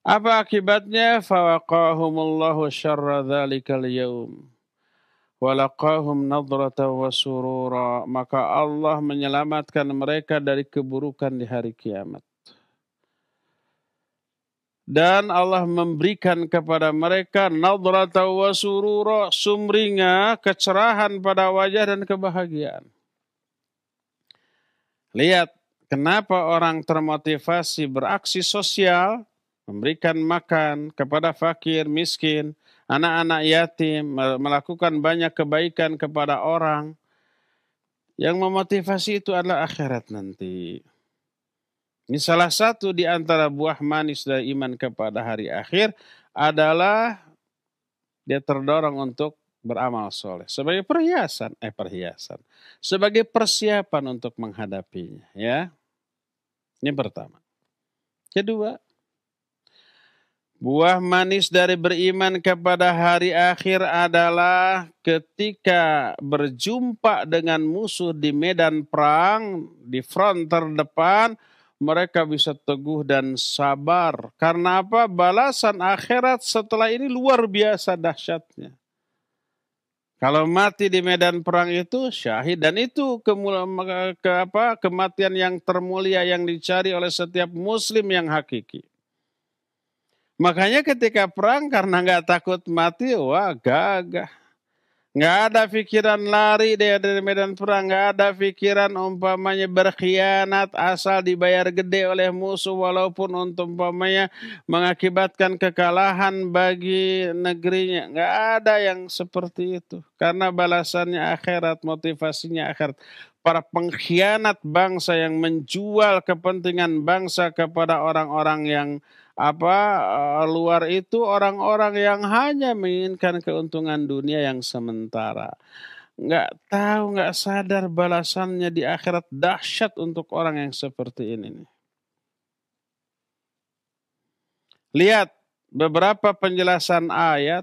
Speaker 1: Apa akibatnya? Fawaqahumullahu syarra dzalikal yaum walaqahum nadrata wa surura maka Allah menyelamatkan mereka dari keburukan di hari kiamat dan Allah memberikan kepada mereka nadrata wa surura sumringa kecerahan pada wajah dan kebahagiaan lihat kenapa orang termotivasi beraksi sosial memberikan makan kepada fakir miskin anak-anak yatim, melakukan banyak kebaikan kepada orang. Yang memotivasi itu adalah akhirat nanti. Ini salah satu di antara buah manis dari iman kepada hari akhir adalah dia terdorong untuk beramal soleh sebagai perhiasan, eh perhiasan, sebagai persiapan untuk menghadapinya. Ya, ini pertama. Kedua, Buah manis dari beriman kepada hari akhir adalah ketika berjumpa dengan musuh di medan perang, di front terdepan, mereka bisa teguh dan sabar. Karena apa? Balasan akhirat setelah ini luar biasa dahsyatnya. Kalau mati di medan perang itu syahid dan itu kemula, ke apa, kematian yang termulia yang dicari oleh setiap muslim yang hakiki. Makanya ketika perang karena nggak takut mati, wah gagah. Nggak ada pikiran lari deh dari medan perang. Nggak ada pikiran umpamanya berkhianat asal dibayar gede oleh musuh. Walaupun untuk umpamanya mengakibatkan kekalahan bagi negerinya. Nggak ada yang seperti itu. Karena balasannya akhirat, motivasinya akhirat. Para pengkhianat bangsa yang menjual kepentingan bangsa kepada orang-orang yang apa eh, luar itu orang-orang yang hanya menginginkan keuntungan dunia yang sementara nggak tahu nggak sadar balasannya di akhirat dahsyat untuk orang yang seperti ini Lihat beberapa penjelasan ayat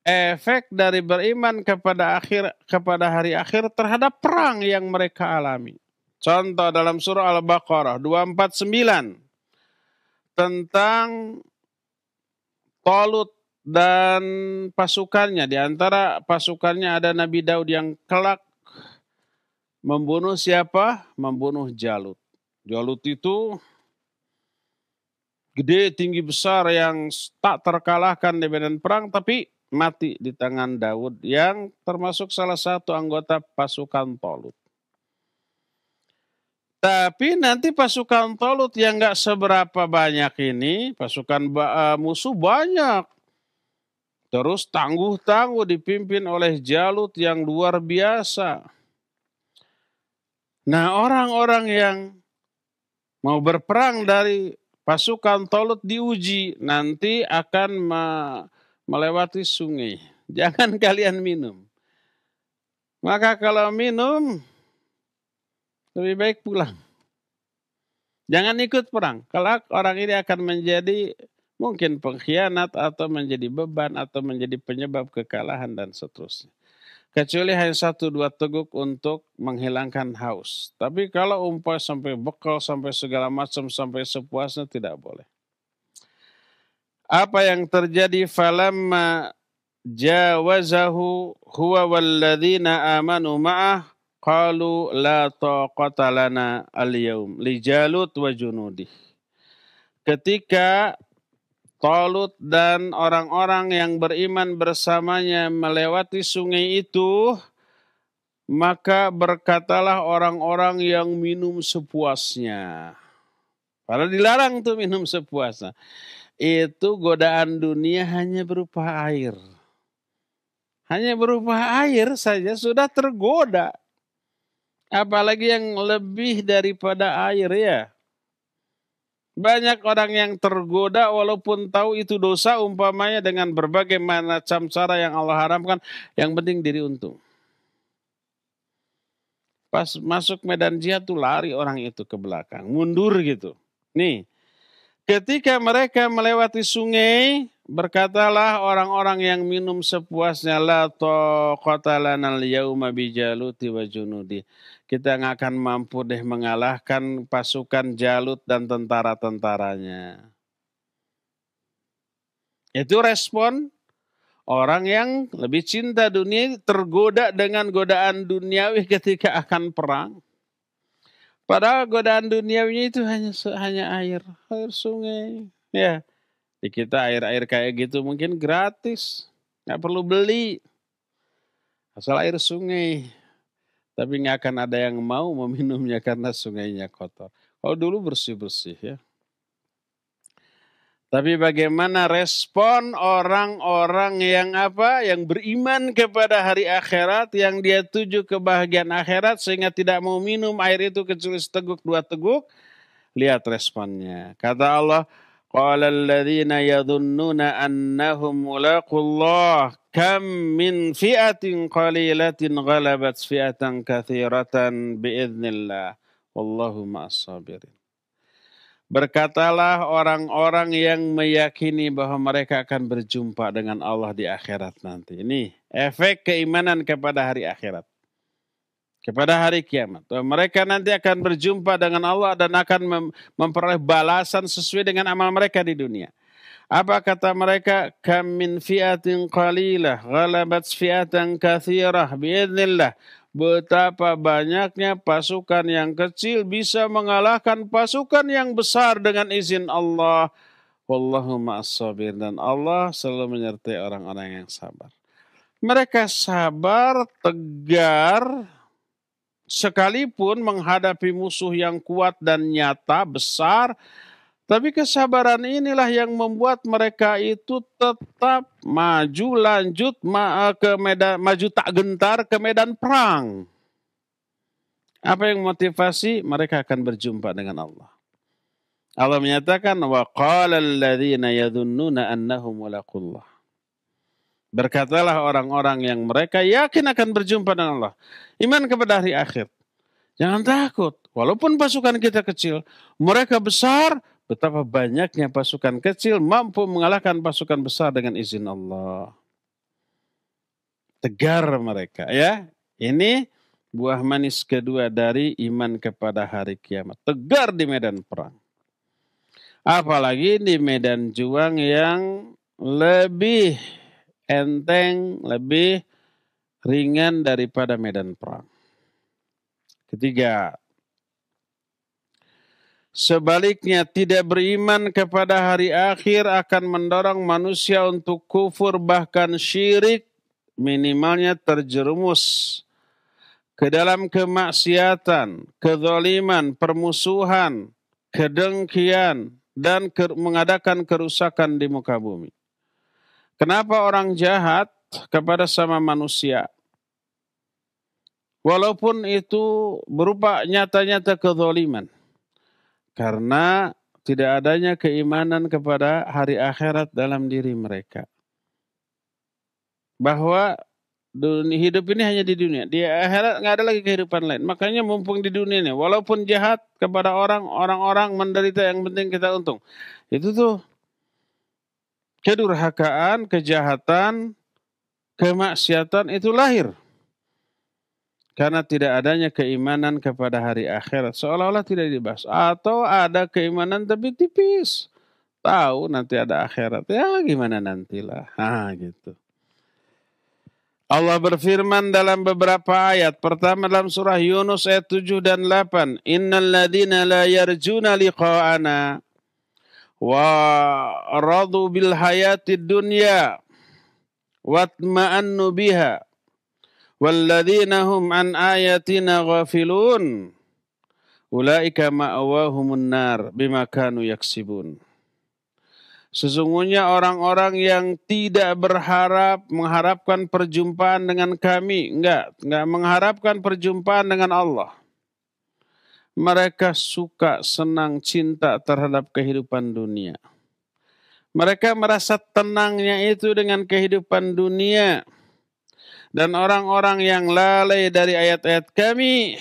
Speaker 1: efek dari beriman kepada akhir kepada hari akhir terhadap perang yang mereka alami. Contoh dalam surah Al-Baqarah 249 tentang Tolut dan pasukannya. Di antara pasukannya ada Nabi Daud yang kelak membunuh siapa? Membunuh Jalut. Jalut itu gede, tinggi, besar yang tak terkalahkan di medan perang tapi mati di tangan Daud yang termasuk salah satu anggota pasukan Tolut. Tapi nanti pasukan Tolut yang nggak seberapa banyak ini, pasukan eh, musuh banyak. Terus tangguh-tangguh dipimpin oleh Jalut yang luar biasa. Nah orang-orang yang mau berperang dari pasukan Tolut diuji, nanti akan melewati sungai. Jangan kalian minum. Maka kalau minum, lebih baik pulang. Jangan ikut perang. Kelak orang ini akan menjadi mungkin pengkhianat atau menjadi beban atau menjadi penyebab kekalahan dan seterusnya. Kecuali hanya satu dua teguk untuk menghilangkan haus. Tapi kalau umpah sampai bekal, sampai segala macam, sampai sepuasnya tidak boleh. Apa yang terjadi falamma jawazahu huwa walladzina amanu ma'ah Qalu la taqata lana al yawm li Jalut wa junudih. Ketika Talut dan orang-orang yang beriman bersamanya melewati sungai itu, maka berkatalah orang-orang yang minum sepuasnya. Padahal dilarang tuh minum sepuasnya. Itu godaan dunia hanya berupa air. Hanya berupa air saja sudah tergoda apalagi yang lebih daripada air ya. Banyak orang yang tergoda walaupun tahu itu dosa umpamanya dengan berbagai macam cara yang Allah haramkan. Yang penting diri untung. Pas masuk medan jihad tuh lari orang itu ke belakang. Mundur gitu. Nih. Ketika mereka melewati sungai, Berkatalah orang-orang yang minum sepuasnya la toqatalanal yauma bijaluti wa junudi. Kita nggak akan mampu deh mengalahkan pasukan Jalut dan tentara-tentaranya. Itu respon orang yang lebih cinta dunia tergoda dengan godaan duniawi ketika akan perang. Padahal godaan duniawinya itu hanya hanya air, air sungai, ya di kita air-air kayak gitu mungkin gratis, nggak perlu beli. Asal air sungai, tapi nggak akan ada yang mau meminumnya karena sungainya kotor. Kalau oh, dulu bersih-bersih ya. Tapi bagaimana respon orang-orang yang apa? Yang beriman kepada hari akhirat, yang dia tuju kebahagiaan akhirat sehingga tidak mau minum air itu kecuali seteguk dua teguk. Lihat responnya. Kata Allah, قال الذين يظنون أنهم ملاقوا الله كم من فئة قليلة غلبت فئة كثيرة بإذن الله والله مع الصابرين Berkatalah orang-orang yang meyakini bahwa mereka akan berjumpa dengan Allah di akhirat nanti. Ini efek keimanan kepada hari akhirat kepada hari kiamat. Mereka nanti akan berjumpa dengan Allah dan akan memperoleh balasan sesuai dengan amal mereka di dunia. Apa kata mereka? Kam min fiatin qalilah ghalabat fiatan kathirah biidnillah. Betapa banyaknya pasukan yang kecil bisa mengalahkan pasukan yang besar dengan izin Allah. Wallahu ma'as-sabir. Dan Allah selalu menyertai orang-orang yang sabar. Mereka sabar, tegar, sekalipun menghadapi musuh yang kuat dan nyata besar, tapi kesabaran inilah yang membuat mereka itu tetap maju lanjut ma eh, ke medan maju tak gentar ke medan perang. Apa yang motivasi mereka akan berjumpa dengan Allah. Allah menyatakan wa qala alladziina yadhunnuna annahum Berkatalah orang-orang yang mereka yakin akan berjumpa dengan Allah. Iman kepada hari akhir. Jangan takut. Walaupun pasukan kita kecil, mereka besar, betapa banyaknya pasukan kecil mampu mengalahkan pasukan besar dengan izin Allah. Tegar mereka ya. Ini buah manis kedua dari iman kepada hari kiamat. Tegar di medan perang. Apalagi di medan juang yang lebih enteng, lebih ringan daripada medan perang. Ketiga, Sebaliknya tidak beriman kepada hari akhir akan mendorong manusia untuk kufur bahkan syirik minimalnya terjerumus ke dalam kemaksiatan, kezaliman, permusuhan, kedengkian dan mengadakan kerusakan di muka bumi. Kenapa orang jahat kepada sama manusia? Walaupun itu berupa nyata-nyata kezoliman. Karena tidak adanya keimanan kepada hari akhirat dalam diri mereka. Bahwa dunia hidup ini hanya di dunia. Di akhirat nggak ada lagi kehidupan lain. Makanya mumpung di dunia ini, walaupun jahat kepada orang, orang-orang menderita yang penting kita untung. Itu tuh kedurhakaan, kejahatan, kemaksiatan itu lahir. Karena tidak adanya keimanan kepada hari akhirat. Seolah-olah tidak dibahas. Atau ada keimanan tapi tipis. Tahu nanti ada akhirat. Ya gimana nantilah. Nah gitu. Allah berfirman dalam beberapa ayat. Pertama dalam surah Yunus ayat 7 dan 8. Innal ladina la yarjuna liqa'ana wa radu bil hayati dunya watma'annu biha walladzina hum an ayatina ghafilun ulaika ma'awahumun nar bima kanu yaksibun Sesungguhnya orang-orang yang tidak berharap mengharapkan perjumpaan dengan kami, enggak, enggak mengharapkan perjumpaan dengan Allah. Mereka suka, senang, cinta terhadap kehidupan dunia. Mereka merasa tenangnya itu dengan kehidupan dunia. Dan orang-orang yang lalai dari ayat-ayat kami,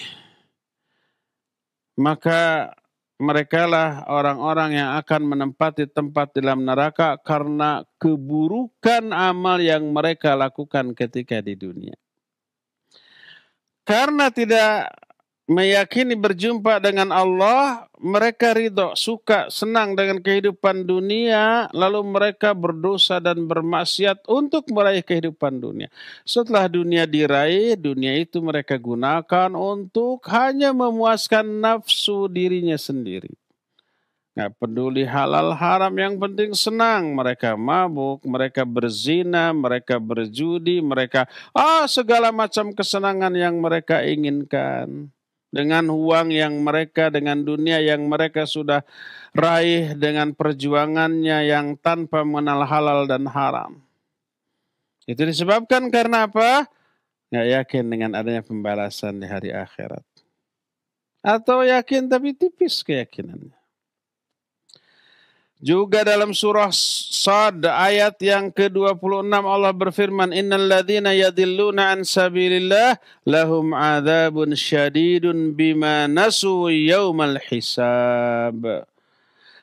Speaker 1: maka merekalah orang-orang yang akan menempati tempat di dalam neraka karena keburukan amal yang mereka lakukan ketika di dunia. Karena tidak meyakini berjumpa dengan Allah, mereka ridho, suka, senang dengan kehidupan dunia, lalu mereka berdosa dan bermaksiat untuk meraih kehidupan dunia. Setelah dunia diraih, dunia itu mereka gunakan untuk hanya memuaskan nafsu dirinya sendiri. Nggak peduli halal haram, yang penting senang. Mereka mabuk, mereka berzina, mereka berjudi, mereka ah segala macam kesenangan yang mereka inginkan dengan uang yang mereka, dengan dunia yang mereka sudah raih, dengan perjuangannya yang tanpa mengenal halal dan haram. Itu disebabkan karena apa? Nggak yakin dengan adanya pembalasan di hari akhirat. Atau yakin tapi tipis keyakinannya. Juga dalam surah Sad ayat yang ke-26 Allah berfirman innal ladzina yadhilluna an sabilillah lahum adzabun syadidun bima nasu yaumal hisab.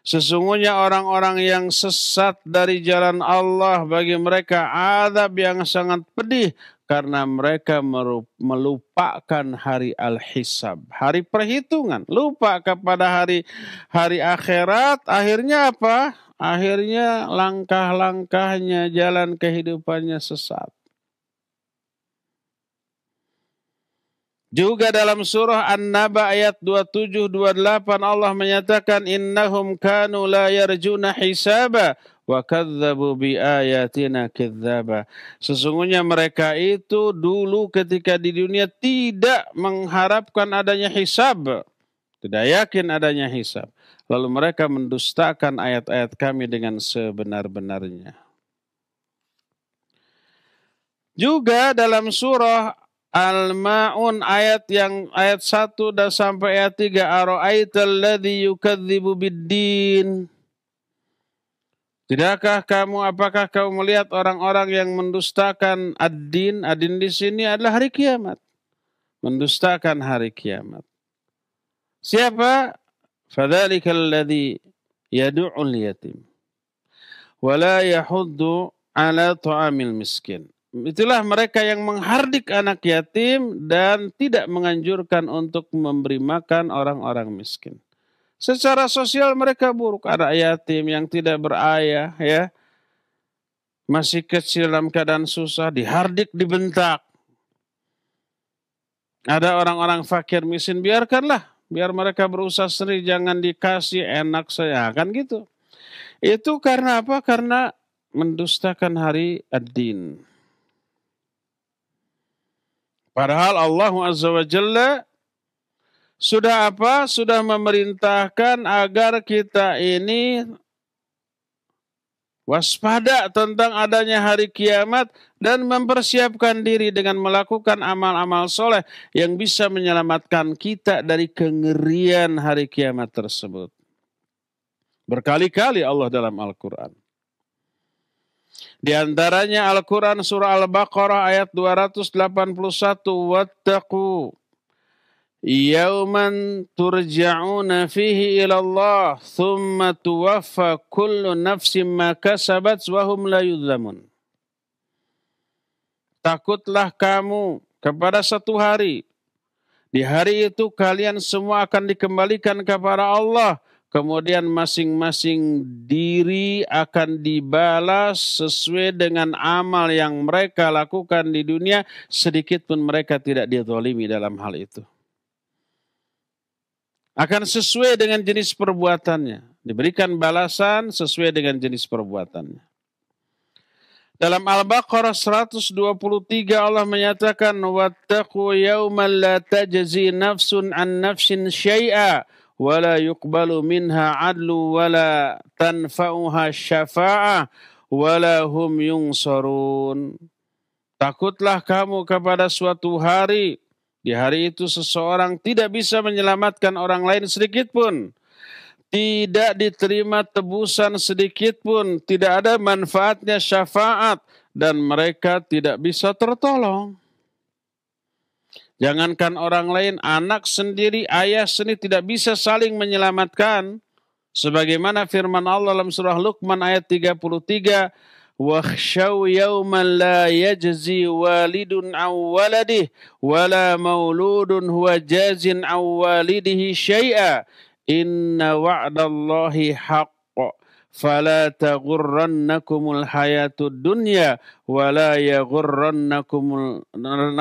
Speaker 1: Sesungguhnya orang-orang yang sesat dari jalan Allah bagi mereka azab yang sangat pedih karena mereka melupakan hari al-hisab, hari perhitungan, lupa kepada hari hari akhirat, akhirnya apa? Akhirnya langkah-langkahnya, jalan kehidupannya sesat. Juga dalam surah An-Naba ayat 27 28 Allah menyatakan innahum kanu la yarjuna hisaba wa kadzdzabu bi ayatina Sesungguhnya mereka itu dulu ketika di dunia tidak mengharapkan adanya hisab. Tidak yakin adanya hisab. Lalu mereka mendustakan ayat-ayat kami dengan sebenar-benarnya. Juga dalam surah Al-Ma'un ayat yang ayat 1 dan sampai ayat 3 Ara'aital ladzi yukadzibu biddin Tidakkah kamu apakah kamu melihat orang-orang yang mendustakan ad-din ad-din di sini adalah hari kiamat mendustakan hari kiamat Siapa fadzalikal ladzi yad'ul yatim wa la yahuddu ala ta'amil miskin Itulah mereka yang menghardik anak yatim dan tidak menganjurkan untuk memberi makan orang-orang miskin. Secara sosial mereka buruk, anak yatim yang tidak berayah ya. Masih kecil dalam keadaan susah, dihardik, dibentak. Ada orang-orang fakir miskin, biarkanlah. Biar mereka berusaha sendiri, jangan dikasih enak saya. Kan gitu. Itu karena apa? Karena mendustakan hari ad-din Padahal Allah Azza wa Jalla sudah apa? Sudah memerintahkan agar kita ini waspada tentang adanya hari kiamat dan mempersiapkan diri dengan melakukan amal-amal soleh yang bisa menyelamatkan kita dari kengerian hari kiamat tersebut. Berkali-kali Allah dalam Al-Quran. Di antaranya Al-Quran Surah Al-Baqarah ayat 281. Wattaku yauman turja'una fihi ilallah thumma tuwaffa kullu nafsim ma kasabat wahum la yudlamun. Takutlah kamu kepada satu hari. Di hari itu kalian semua akan dikembalikan kepada Allah kemudian masing-masing diri akan dibalas sesuai dengan amal yang mereka lakukan di dunia, sedikit pun mereka tidak dizalimi dalam hal itu. Akan sesuai dengan jenis perbuatannya. Diberikan balasan sesuai dengan jenis perbuatannya. Dalam Al-Baqarah 123 Allah menyatakan وَاتَّقُوا yawman لَا تَجَزِي nafsun an nafsin شَيْئًا ولا يقبل منها عدل ولا تنفعها الشفاعة ولا هم ينصرون Takutlah kamu kepada suatu hari. Di hari itu seseorang tidak bisa menyelamatkan orang lain sedikit pun. Tidak diterima tebusan sedikit pun. Tidak ada manfaatnya syafaat. Dan mereka tidak bisa tertolong. Jangankan orang lain, anak sendiri, ayah sendiri tidak bisa saling menyelamatkan. Sebagaimana firman Allah dalam surah Luqman ayat 33, واخشوا يوما لا يجزي والد عن ولده ولا مولود هو جاز عن والده شيئا إن وعد الله fala taghurrannakumul hayatud dunya wala yaghurrannakum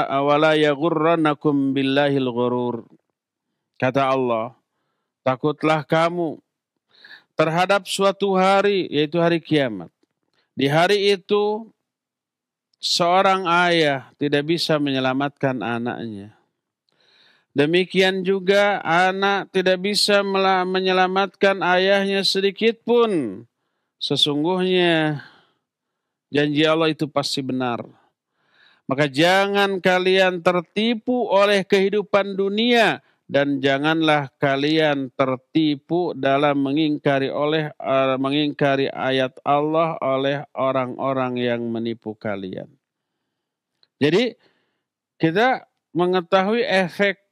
Speaker 1: wala yaghurrannakum billahil ghurur kata Allah takutlah kamu terhadap suatu hari yaitu hari kiamat di hari itu seorang ayah tidak bisa menyelamatkan anaknya Demikian juga anak tidak bisa menyelamatkan ayahnya sedikit pun. Sesungguhnya janji Allah itu pasti benar. Maka jangan kalian tertipu oleh kehidupan dunia dan janganlah kalian tertipu dalam mengingkari oleh uh, mengingkari ayat Allah oleh orang-orang yang menipu kalian. Jadi kita mengetahui efek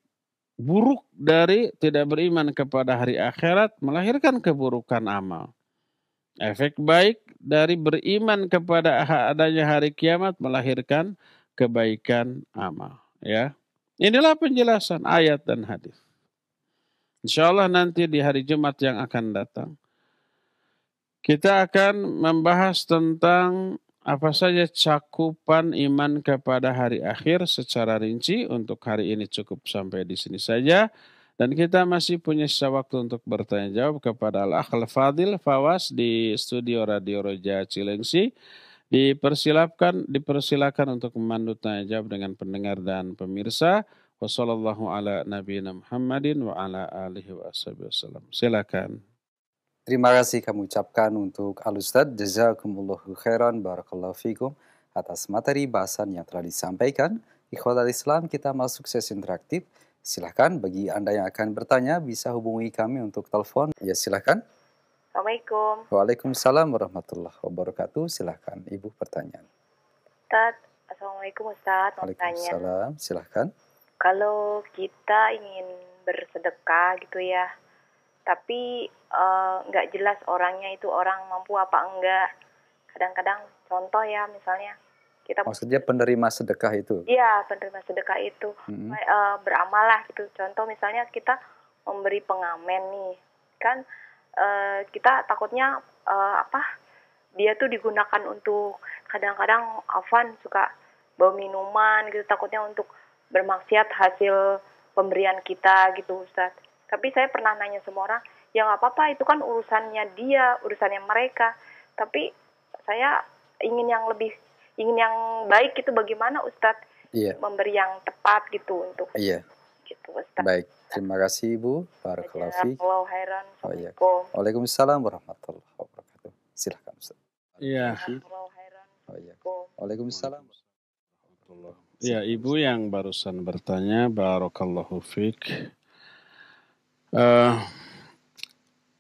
Speaker 1: buruk dari tidak beriman kepada hari akhirat melahirkan keburukan amal. Efek baik dari beriman kepada adanya hari kiamat melahirkan kebaikan amal. Ya, inilah penjelasan ayat dan hadis. Insya Allah nanti di hari Jumat yang akan datang kita akan membahas tentang apa saja cakupan iman kepada hari akhir secara rinci. Untuk hari ini cukup sampai di sini saja. Dan kita masih punya sisa waktu untuk bertanya jawab kepada al akhl Fadil Fawas di studio Radio Roja Cilengsi. dipersilakan dipersilakan untuk memandu tanya jawab dengan pendengar dan pemirsa. Wassalamualaikum warahmatullahi wabarakatuh.
Speaker 2: Silakan. Terima kasih kami ucapkan untuk Alustad Jazakumullah Jazakumullahu khairan Barakallahu fikum atas materi bahasan yang telah disampaikan. Ikhwatal Islam kita masuk sesi interaktif. Silahkan bagi Anda yang akan bertanya bisa hubungi kami untuk telepon. Ya silahkan. Assalamualaikum. Waalaikumsalam warahmatullahi wabarakatuh. Silahkan Ibu pertanyaan. Ustaz, Assalamualaikum Ustaz. Waalaikumsalam. Silahkan. Kalau kita ingin bersedekah gitu ya, tapi eh, nggak uh, jelas orangnya itu orang mampu apa enggak kadang-kadang contoh ya misalnya kita maksudnya penerima sedekah itu iya penerima sedekah itu mm-hmm. uh, lah gitu contoh misalnya kita memberi pengamen nih kan uh, kita takutnya uh, apa dia tuh digunakan untuk kadang-kadang Avan suka bawa minuman gitu takutnya untuk bermaksiat hasil pemberian kita gitu Ustadz tapi saya pernah nanya semua orang ya nggak apa-apa itu kan urusannya dia urusannya mereka tapi saya ingin yang lebih ingin yang baik itu bagaimana Ustadz iya. memberi yang tepat gitu untuk Iya gitu Ustadz baik terima kasih Ibu Barakalafik Allah oh, iya. Waalaikumsalam warahmatullahi wabarakatuh silahkan Ustadz iya oh, iya. Waalaikumsalam Ya, Ibu yang barusan bertanya,
Speaker 1: Barakallahu Fik. Eh,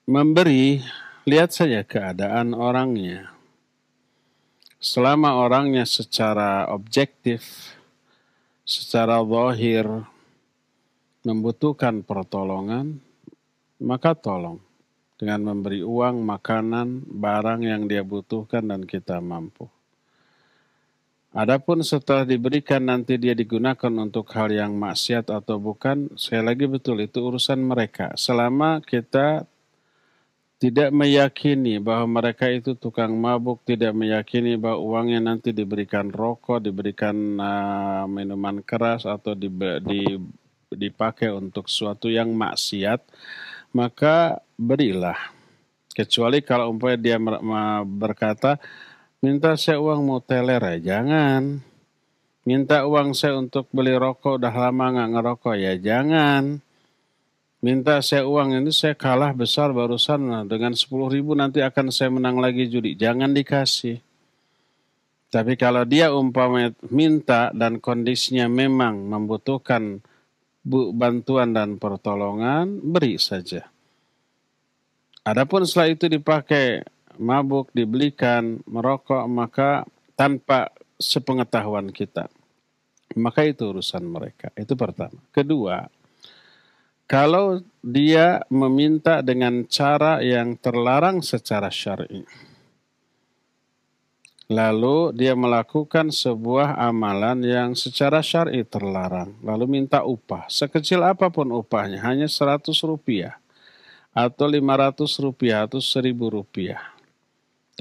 Speaker 1: memberi, lihat saja keadaan orangnya. Selama orangnya secara objektif, secara zahir membutuhkan pertolongan, maka tolong dengan memberi uang, makanan, barang yang dia butuhkan dan kita mampu. Adapun setelah diberikan nanti dia digunakan untuk hal yang maksiat atau bukan, saya lagi betul itu urusan mereka. Selama kita tidak meyakini bahwa mereka itu tukang mabuk, tidak meyakini bahwa uangnya nanti diberikan rokok, diberikan uh, minuman keras atau di, di, dipakai untuk suatu yang maksiat, maka berilah. Kecuali kalau umpamanya dia berkata, Minta saya uang mau teler ya jangan. Minta uang saya untuk beli rokok udah lama nggak ngerokok ya jangan. Minta saya uang ini saya kalah besar barusan nah, dengan 10 ribu nanti akan saya menang lagi judi. Jangan dikasih. Tapi kalau dia umpamanya minta dan kondisinya memang membutuhkan bantuan dan pertolongan, beri saja. Adapun setelah itu dipakai mabuk, dibelikan, merokok, maka tanpa sepengetahuan kita. Maka itu urusan mereka. Itu pertama. Kedua, kalau dia meminta dengan cara yang terlarang secara syar'i. Lalu dia melakukan sebuah amalan yang secara syar'i terlarang. Lalu minta upah. Sekecil apapun upahnya, hanya 100 rupiah. Atau 500 rupiah atau 1000 rupiah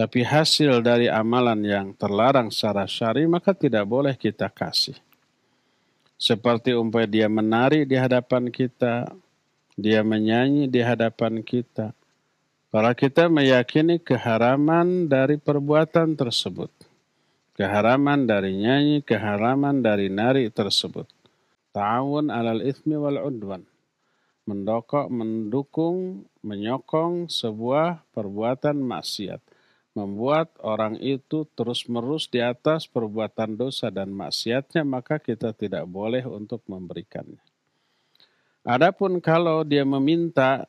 Speaker 1: tapi hasil dari amalan yang terlarang secara syari maka tidak boleh kita kasih. Seperti umpamanya dia menari di hadapan kita, dia menyanyi di hadapan kita. Para kita meyakini keharaman dari perbuatan tersebut. Keharaman dari nyanyi, keharaman dari nari tersebut. Ta'awun alal ismi wal udwan. Mendokok, mendukung, menyokong sebuah perbuatan maksiat membuat orang itu terus-menerus di atas perbuatan dosa dan maksiatnya, maka kita tidak boleh untuk memberikannya. Adapun kalau dia meminta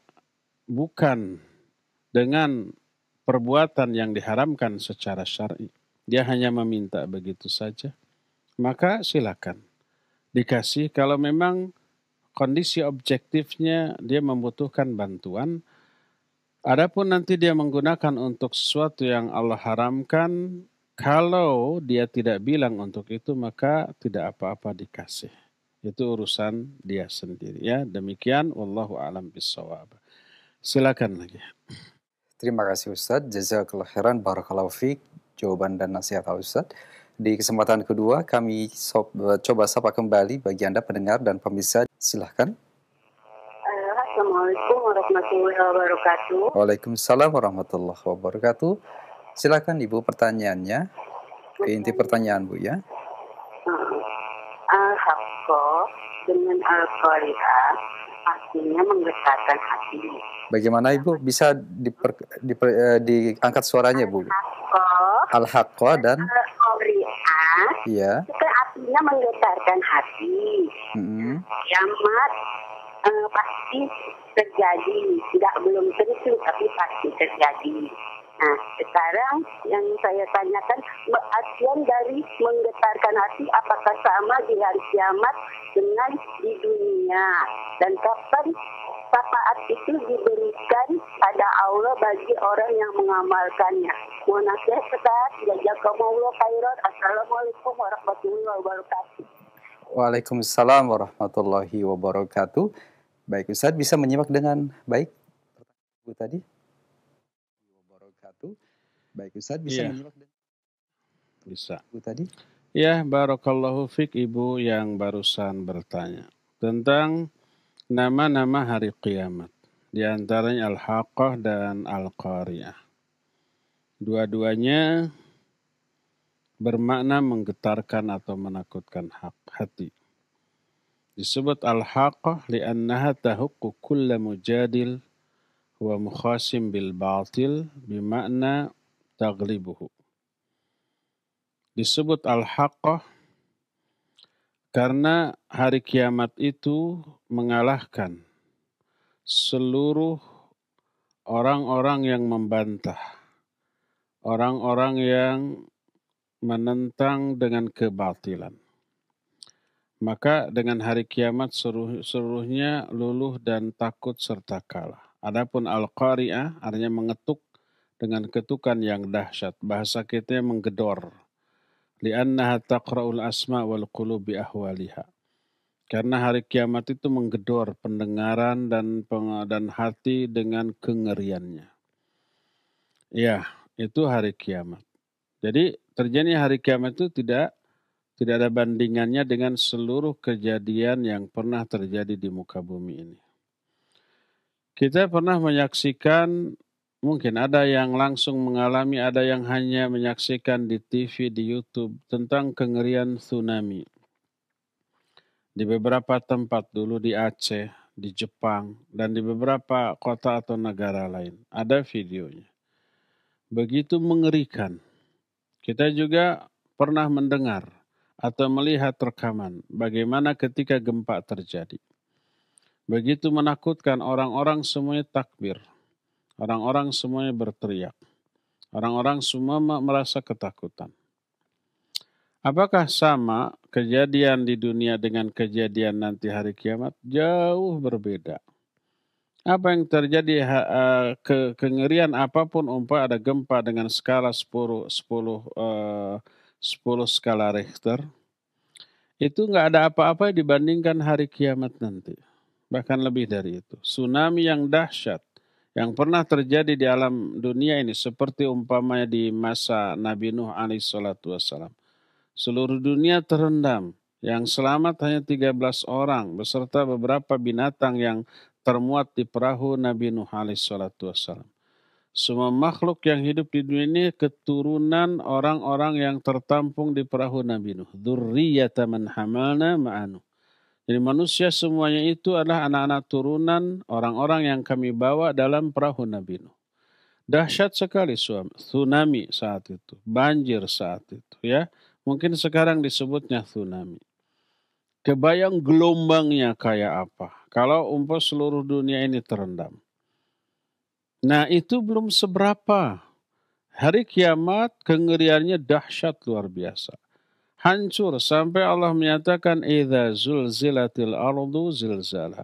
Speaker 1: bukan dengan perbuatan yang diharamkan secara syar'i, dia hanya meminta begitu saja, maka silakan dikasih kalau memang kondisi objektifnya dia membutuhkan bantuan Adapun nanti dia menggunakan untuk sesuatu yang Allah haramkan, kalau dia tidak bilang untuk itu maka tidak apa-apa dikasih. Itu urusan
Speaker 2: dia sendiri ya. Demikian wallahu alam bisawab. Silakan lagi. Terima kasih Ustaz. Jazakallahu khairan barakallahu fiik jawaban dan nasihat Ustaz. Di kesempatan kedua kami coba sapa kembali bagi Anda pendengar dan pemirsa. Silakan warahmatullahi wabarakatuh. Waalaikumsalam warahmatullahi wabarakatuh. Silakan Ibu pertanyaannya. Ke inti pertanyaan Bu ya. Hmm. Al-Hakko dengan Al-Qari'a artinya menggetarkan hati. Bagaimana Ibu bisa diper, diper, eh, diangkat suaranya Bu? Al-Hakko dan al qariah Iya. Itu artinya menggetarkan hati. Mm -hmm. Kiamat uh, pasti terjadi tidak belum tentu tapi pasti terjadi nah sekarang yang saya tanyakan bagian dari menggetarkan hati apakah sama di hari kiamat dengan di dunia dan kapan syafaat itu diberikan pada Allah bagi orang yang mengamalkannya. Mohon nasihat jazakumullah khairan. Assalamualaikum warahmatullahi wabarakatuh. Waalaikumsalam warahmatullahi wabarakatuh. Baik, Ustadz bisa menyimak dengan baik Bu tadi? Baik, Ustadz bisa ya. menyimak dengan bisa. Bu tadi?
Speaker 1: Ya, barokallahu fik Ibu yang barusan bertanya tentang nama-nama hari kiamat. Di antaranya Al-Haqqah dan Al-Qari'ah. Dua-duanya bermakna menggetarkan atau menakutkan hak hati disebut al haqah li'annaha tahuqqu kulla mujadil wa mukhasim bil batil bimakna taglibuhu. Disebut al haqah karena hari kiamat itu mengalahkan seluruh orang-orang yang membantah, orang-orang yang menentang dengan kebatilan. Maka dengan hari kiamat seluruh, seluruhnya luluh dan takut serta kalah. Adapun al-qari'ah artinya mengetuk dengan ketukan yang dahsyat. Bahasa kita menggedor. Liannaha taqra'ul asma wal qulubi ahwaliha. Karena hari kiamat itu menggedor pendengaran dan dan hati dengan kengeriannya. Ya, itu hari kiamat. Jadi terjadinya hari kiamat itu tidak tidak ada bandingannya dengan seluruh kejadian yang pernah terjadi di muka bumi ini. Kita pernah menyaksikan, mungkin ada yang langsung mengalami, ada yang hanya menyaksikan di TV, di YouTube, tentang kengerian tsunami. Di beberapa tempat dulu di Aceh, di Jepang, dan di beberapa kota atau negara lain. Ada videonya. Begitu mengerikan. Kita juga pernah mendengar atau melihat rekaman bagaimana ketika gempa terjadi. Begitu menakutkan orang-orang semuanya takbir. Orang-orang semuanya berteriak. Orang-orang semua merasa ketakutan. Apakah sama kejadian di dunia dengan kejadian nanti hari kiamat? Jauh berbeda. Apa yang terjadi kengerian apapun umpah ada gempa dengan skala 10 10 uh, 10 skala Richter, itu nggak ada apa-apa dibandingkan hari kiamat nanti. Bahkan lebih dari itu. Tsunami yang dahsyat yang pernah terjadi di alam dunia ini seperti umpamanya di masa Nabi Nuh alaihissalatu wassalam. Seluruh dunia terendam. Yang selamat hanya 13 orang beserta beberapa binatang yang termuat di perahu Nabi Nuh alaihissalatu wassalam. Semua makhluk yang hidup di dunia ini keturunan orang-orang yang tertampung di perahu Nabi Nuh. Dzurriyyata man hamalna ma'anu. Jadi manusia semuanya itu adalah anak-anak turunan orang-orang yang kami bawa dalam perahu Nabi Nuh. Dahsyat sekali suami, tsunami saat itu, banjir saat itu ya. Mungkin sekarang disebutnya tsunami. Kebayang gelombangnya kayak apa kalau umpah seluruh dunia ini terendam. Nah itu belum seberapa. Hari kiamat kengeriannya dahsyat luar biasa. Hancur sampai Allah menyatakan idza zulzilatil ardu zilzala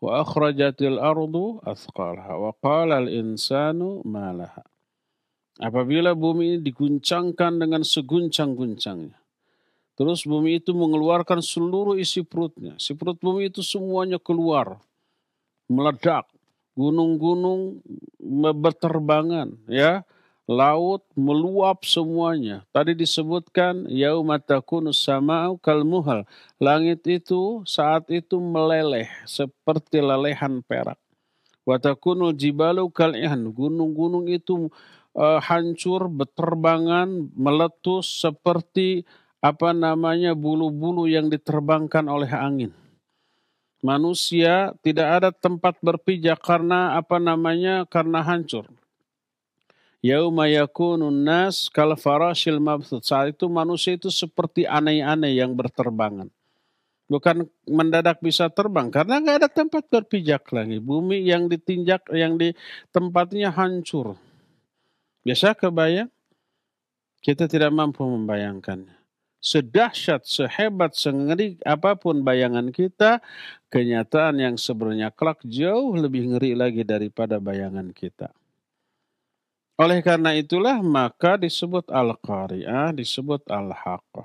Speaker 1: wa akhrajatil ardu athqalaha wa qala al insanu malaha. Apabila bumi ini diguncangkan dengan seguncang-guncangnya. Terus bumi itu mengeluarkan seluruh isi perutnya. Si perut bumi itu semuanya keluar. Meledak gunung-gunung berterbangan ya laut meluap semuanya. Tadi disebutkan yaumatakun sama'u kalmuhal. Langit itu saat itu meleleh seperti lelehan perak. Watakunul jibalu kal'ihan. Gunung-gunung itu uh, hancur, berterbangan, meletus seperti apa namanya bulu-bulu yang diterbangkan oleh angin manusia tidak ada tempat berpijak karena apa namanya karena hancur. Yauma yakunun nas kal farashil mabthut. Saat itu manusia itu seperti aneh-aneh yang berterbangan. Bukan mendadak bisa terbang karena nggak ada tempat berpijak lagi. Bumi yang ditinjak yang di tempatnya hancur. Biasa kebayang? Kita tidak mampu membayangkannya sedahsyat, sehebat, sengeri apapun bayangan kita, kenyataan yang sebenarnya kelak jauh lebih ngeri lagi daripada bayangan kita. Oleh karena itulah maka disebut al-qari'ah, disebut al-haqqah.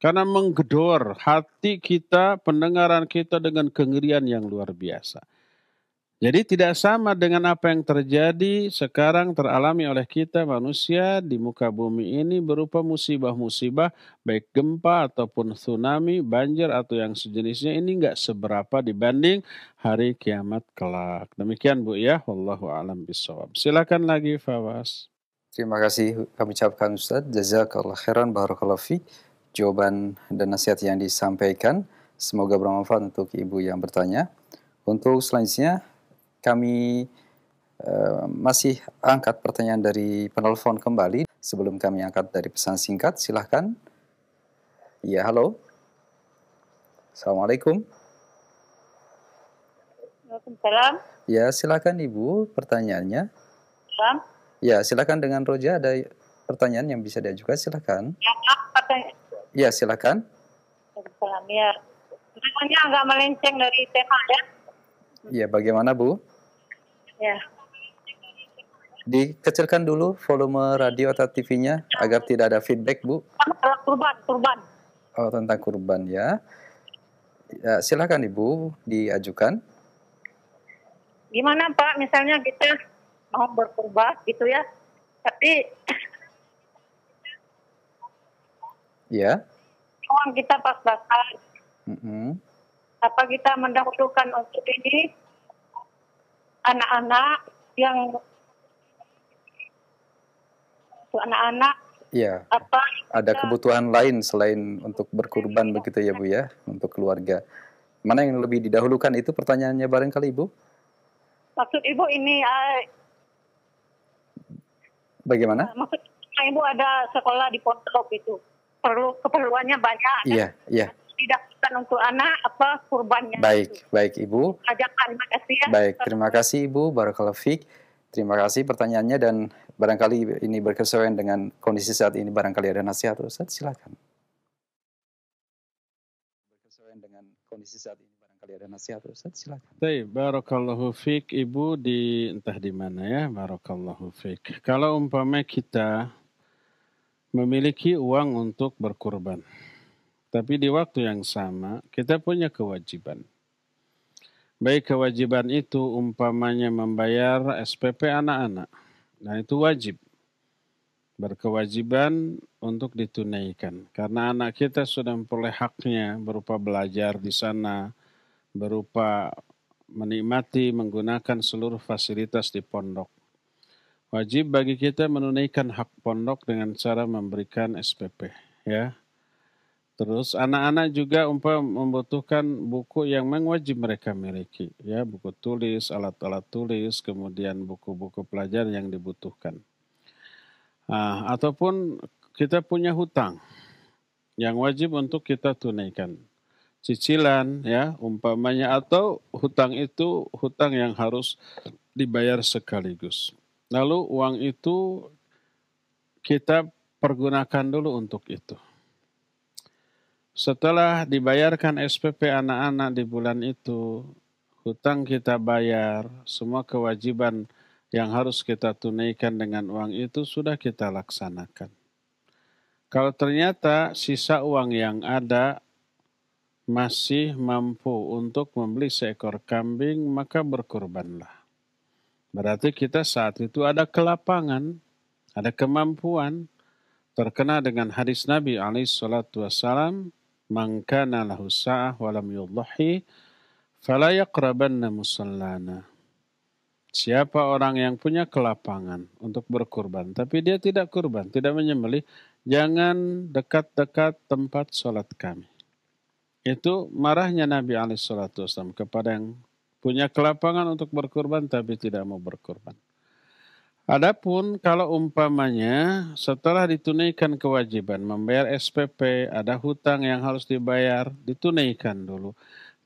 Speaker 1: Karena menggedor hati kita, pendengaran kita dengan kengerian yang luar biasa. Jadi tidak sama dengan apa yang terjadi sekarang teralami oleh kita manusia di muka bumi ini berupa musibah-musibah baik gempa ataupun tsunami, banjir atau yang sejenisnya ini nggak seberapa dibanding hari kiamat kelak. Demikian Bu ya, wallahu alam bisawab. Silakan lagi Fawas.
Speaker 2: Terima kasih kami ucapkan Ustaz. Jazakallah khairan barakallahu fi jawaban dan nasihat yang disampaikan. Semoga bermanfaat untuk ibu yang bertanya. Untuk selanjutnya kami uh, masih angkat pertanyaan dari penelpon kembali. Sebelum kami angkat dari pesan singkat, silahkan. Ya, halo. Assalamualaikum. Waalaikumsalam. Ya, silakan Ibu pertanyaannya. Salam. Ya, silakan dengan Roja ada pertanyaan yang bisa diajukan, silakan. Ya, pertanyaan. Ya, silakan. Waalaikumsalam. Ya, Pertanyaannya agak melenceng dari tema ya. Ya, bagaimana Bu? Ya. Dikecilkan dulu volume radio atau TV-nya agar tidak ada feedback, Bu. Kurban, kurban. Oh, tentang kurban ya. ya silakan Ibu diajukan. Gimana Pak, misalnya kita mau berkurban gitu ya, tapi ya. Uang kita pas-pasan. Mm -hmm. Apa kita mendahulukan untuk ini anak-anak yang anak-anak Iya. Apa? Ada kebutuhan lain selain untuk berkurban begitu ya Bu ya untuk keluarga. Mana yang lebih didahulukan itu pertanyaannya barangkali Ibu? Maksud Ibu ini uh, Bagaimana? Eh, maksud Ibu ada sekolah di pondok itu. Perlu keperluannya banyak. Iya, iya tidak didaftarkan untuk anak apa kurbannya. Baik, itu. baik Ibu. Ajakan, makasih ya. Baik, terima kasih Ibu Barakallahu fiq Terima kasih pertanyaannya dan barangkali ini berkesesuaian dengan kondisi saat ini barangkali ada nasihat Ustaz silakan. Berkesesuaian dengan kondisi saat ini barangkali ada nasihat Ustaz silakan.
Speaker 1: Baik, barakallahu fiq Ibu di entah di mana ya, barakallahu fik. Kalau umpama kita memiliki uang untuk berkurban tapi di waktu yang sama kita punya kewajiban. Baik kewajiban itu umpamanya membayar SPP anak-anak. Nah itu wajib. Berkewajiban untuk ditunaikan. Karena anak kita sudah memperoleh haknya berupa belajar di sana. Berupa menikmati menggunakan seluruh fasilitas di pondok. Wajib bagi kita menunaikan hak pondok dengan cara memberikan SPP. Ya, Terus anak-anak juga umpam membutuhkan buku yang mewajib mereka miliki, ya buku tulis, alat-alat tulis, kemudian buku-buku pelajar yang dibutuhkan. Nah, ataupun kita punya hutang yang wajib untuk kita tunaikan, cicilan, ya umpamanya atau hutang itu hutang yang harus dibayar sekaligus. Lalu uang itu kita pergunakan dulu untuk itu setelah dibayarkan SPP anak-anak di bulan itu, hutang kita bayar, semua kewajiban yang harus kita tunaikan dengan uang itu sudah kita laksanakan. Kalau ternyata sisa uang yang ada masih mampu untuk membeli seekor kambing, maka berkorbanlah. Berarti kita saat itu ada kelapangan, ada kemampuan, terkena dengan hadis Nabi alaihi salatu man kana lahu sa'ah wa lam yudhhi fala yaqrabanna musallana. Siapa orang yang punya kelapangan untuk berkurban, tapi dia tidak kurban, tidak menyembelih, jangan dekat-dekat tempat sholat kami. Itu marahnya Nabi alaihi kepada yang punya kelapangan untuk berkurban tapi tidak mau berkurban. Adapun kalau umpamanya setelah ditunaikan kewajiban membayar SPP, ada hutang yang harus dibayar, ditunaikan dulu.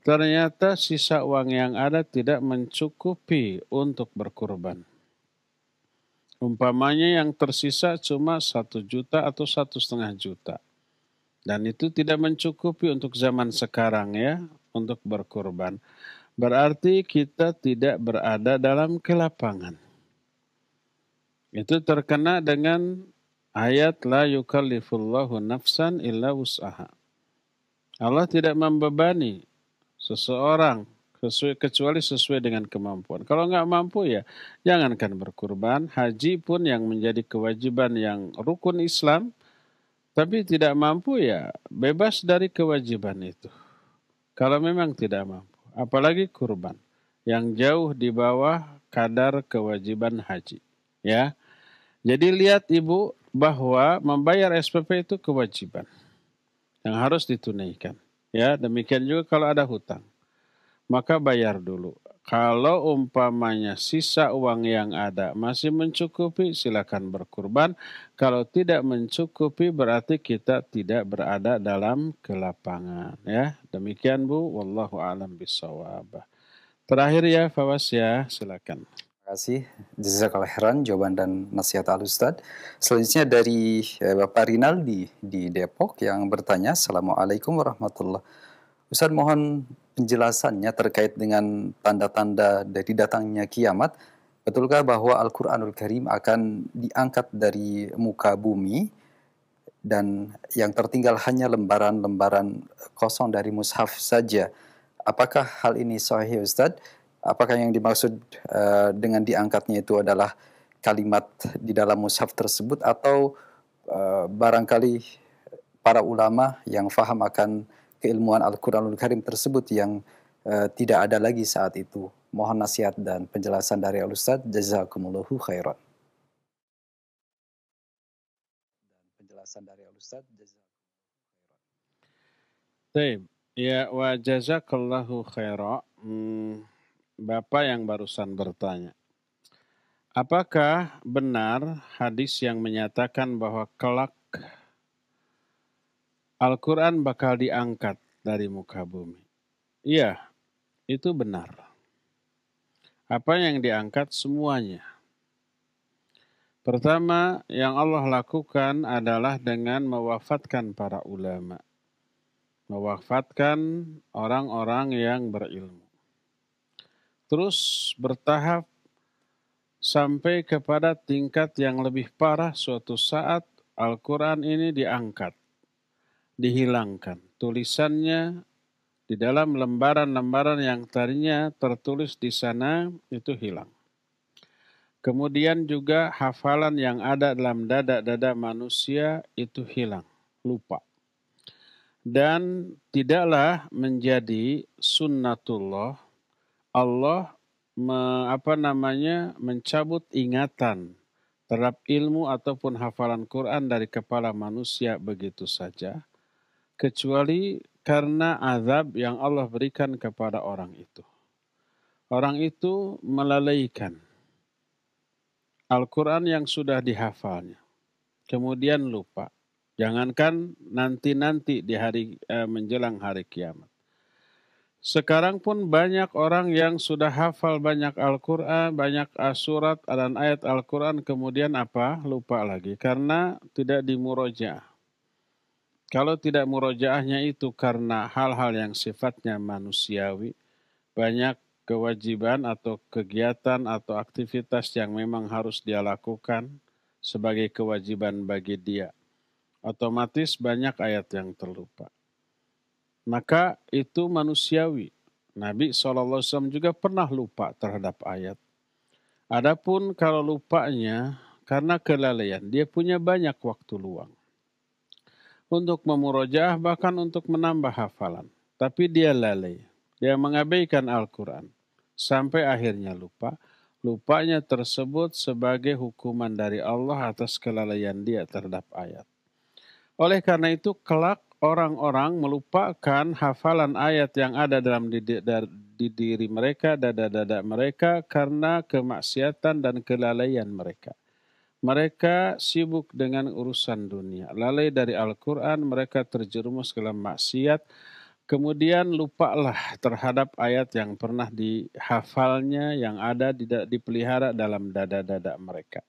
Speaker 1: Ternyata sisa uang yang ada tidak mencukupi untuk berkurban. Umpamanya yang tersisa cuma satu juta atau satu setengah juta. Dan itu tidak mencukupi untuk zaman sekarang ya, untuk berkurban. Berarti kita tidak berada dalam kelapangan itu terkena dengan ayat la yukallifullahu nafsan illa wus'aha. Allah tidak membebani seseorang sesuai, kecuali sesuai dengan kemampuan. Kalau nggak mampu ya jangankan berkurban, haji pun yang menjadi kewajiban yang rukun Islam, tapi tidak mampu ya bebas dari kewajiban itu. Kalau memang tidak mampu, apalagi kurban yang jauh di bawah kadar kewajiban haji. Ya, jadi lihat Ibu bahwa membayar SPP itu kewajiban yang harus ditunaikan. Ya, demikian juga kalau ada hutang. Maka bayar dulu. Kalau umpamanya sisa uang yang ada masih mencukupi, silakan berkurban. Kalau tidak mencukupi berarti kita tidak berada dalam kelapangan, ya. Demikian Bu, wallahu alam bisawab. Terakhir ya Fawas ya, silakan. Terima kasih.
Speaker 2: Jazakallah khairan jawaban dan nasihat al -Ustad. Selanjutnya dari eh, Bapak Rinaldi di Depok yang bertanya, Assalamualaikum warahmatullah Ustaz mohon penjelasannya terkait dengan tanda-tanda dari datangnya kiamat. Betulkah bahwa Al-Quranul Karim akan diangkat dari muka bumi dan yang tertinggal hanya lembaran-lembaran kosong dari mushaf saja? Apakah hal ini sahih Ustadz? apakah yang dimaksud uh, dengan diangkatnya itu adalah kalimat di dalam mushaf tersebut atau uh, barangkali para ulama yang faham akan keilmuan Al-Qur'anul Karim tersebut yang uh, tidak ada lagi saat itu. Mohon nasihat dan penjelasan dari Al-Ustaz. Jazakumullahu khairan. penjelasan dari Al-Ustaz.
Speaker 1: Jazakumullahu Ya, wa jazakallahu khairan. Hmm. Bapak yang barusan bertanya. Apakah benar hadis yang menyatakan bahwa kelak Al-Quran bakal diangkat dari muka bumi? Iya, itu benar. Apa yang diangkat semuanya. Pertama yang Allah lakukan adalah dengan mewafatkan para ulama. Mewafatkan orang-orang yang berilmu terus bertahap sampai kepada tingkat yang lebih parah suatu saat Al-Quran ini diangkat, dihilangkan. Tulisannya di dalam lembaran-lembaran yang tadinya tertulis di sana itu hilang. Kemudian juga hafalan yang ada dalam dada-dada manusia itu hilang, lupa. Dan tidaklah menjadi sunnatullah Allah me, apa namanya mencabut ingatan terhadap ilmu ataupun hafalan Quran dari kepala manusia begitu saja kecuali karena azab yang Allah berikan kepada orang itu. Orang itu melalaikan Al-Quran yang sudah dihafalnya. Kemudian lupa. Jangankan nanti-nanti di hari eh, menjelang hari kiamat. Sekarang pun banyak orang yang sudah hafal banyak Al-Quran, banyak surat dan ayat Al-Quran, kemudian apa? Lupa lagi. Karena tidak di Kalau tidak murojaahnya itu karena hal-hal yang sifatnya manusiawi, banyak kewajiban atau kegiatan atau aktivitas yang memang harus dia lakukan sebagai kewajiban bagi dia. Otomatis banyak ayat yang terlupa maka itu manusiawi. Nabi SAW juga pernah lupa terhadap ayat. Adapun kalau lupanya karena kelalaian, dia punya banyak waktu luang. Untuk memurojah bahkan untuk menambah hafalan. Tapi dia lalai, dia mengabaikan Al-Quran. Sampai akhirnya lupa. Lupanya tersebut sebagai hukuman dari Allah atas kelalaian dia terhadap ayat. Oleh karena itu kelak orang-orang melupakan hafalan ayat yang ada dalam di, di, di diri mereka, dada-dada mereka karena kemaksiatan dan kelalaian mereka. Mereka sibuk dengan urusan dunia. Lalai dari Al-Quran, mereka terjerumus ke dalam maksiat. Kemudian lupalah terhadap ayat yang pernah dihafalnya, yang ada dipelihara dalam dada-dada mereka.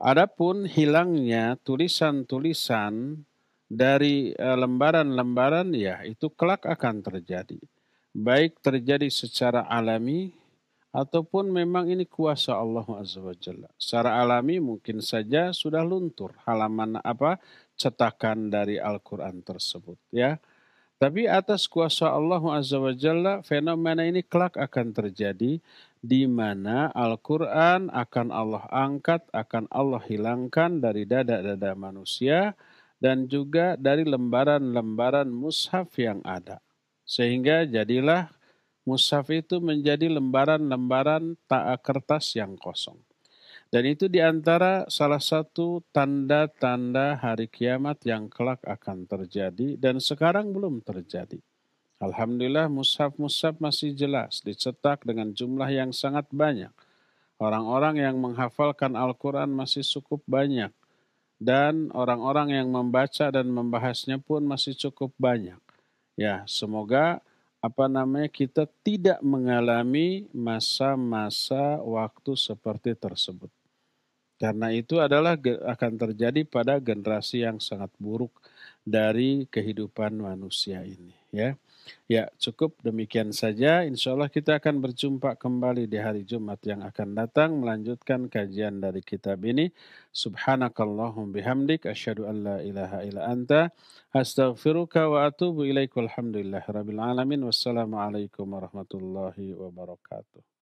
Speaker 1: Adapun hilangnya tulisan-tulisan dari eh, lembaran-lembaran ya itu kelak akan terjadi. Baik terjadi secara alami ataupun memang ini kuasa Allah Azza wa Secara alami mungkin saja sudah luntur halaman apa cetakan dari Al-Qur'an tersebut ya. Tapi atas kuasa Allah Azza wa Jalla fenomena ini kelak akan terjadi di mana Al-Qur'an akan Allah angkat, akan Allah hilangkan dari dada-dada manusia dan juga dari lembaran-lembaran mushaf yang ada. Sehingga jadilah mushaf itu menjadi lembaran-lembaran tak kertas yang kosong. Dan itu diantara salah satu tanda-tanda hari kiamat yang kelak akan terjadi dan sekarang belum terjadi. Alhamdulillah mushaf-mushaf masih jelas dicetak dengan jumlah yang sangat banyak. Orang-orang yang menghafalkan Al-Quran masih cukup banyak dan orang-orang yang membaca dan membahasnya pun masih cukup banyak. Ya, semoga apa namanya kita tidak mengalami masa-masa waktu seperti tersebut. Karena itu adalah akan terjadi pada generasi yang sangat buruk dari kehidupan manusia ini, ya. Ya, cukup demikian saja. Insya Allah kita akan berjumpa kembali di hari Jumat yang akan datang melanjutkan kajian dari kitab ini. Subhanakallahum bihamdik. Asyadu an la ilaha ila anta. Astaghfiruka wa atubu ilaiku. Alhamdulillah. Rabbil alamin. Wassalamualaikum warahmatullahi wabarakatuh.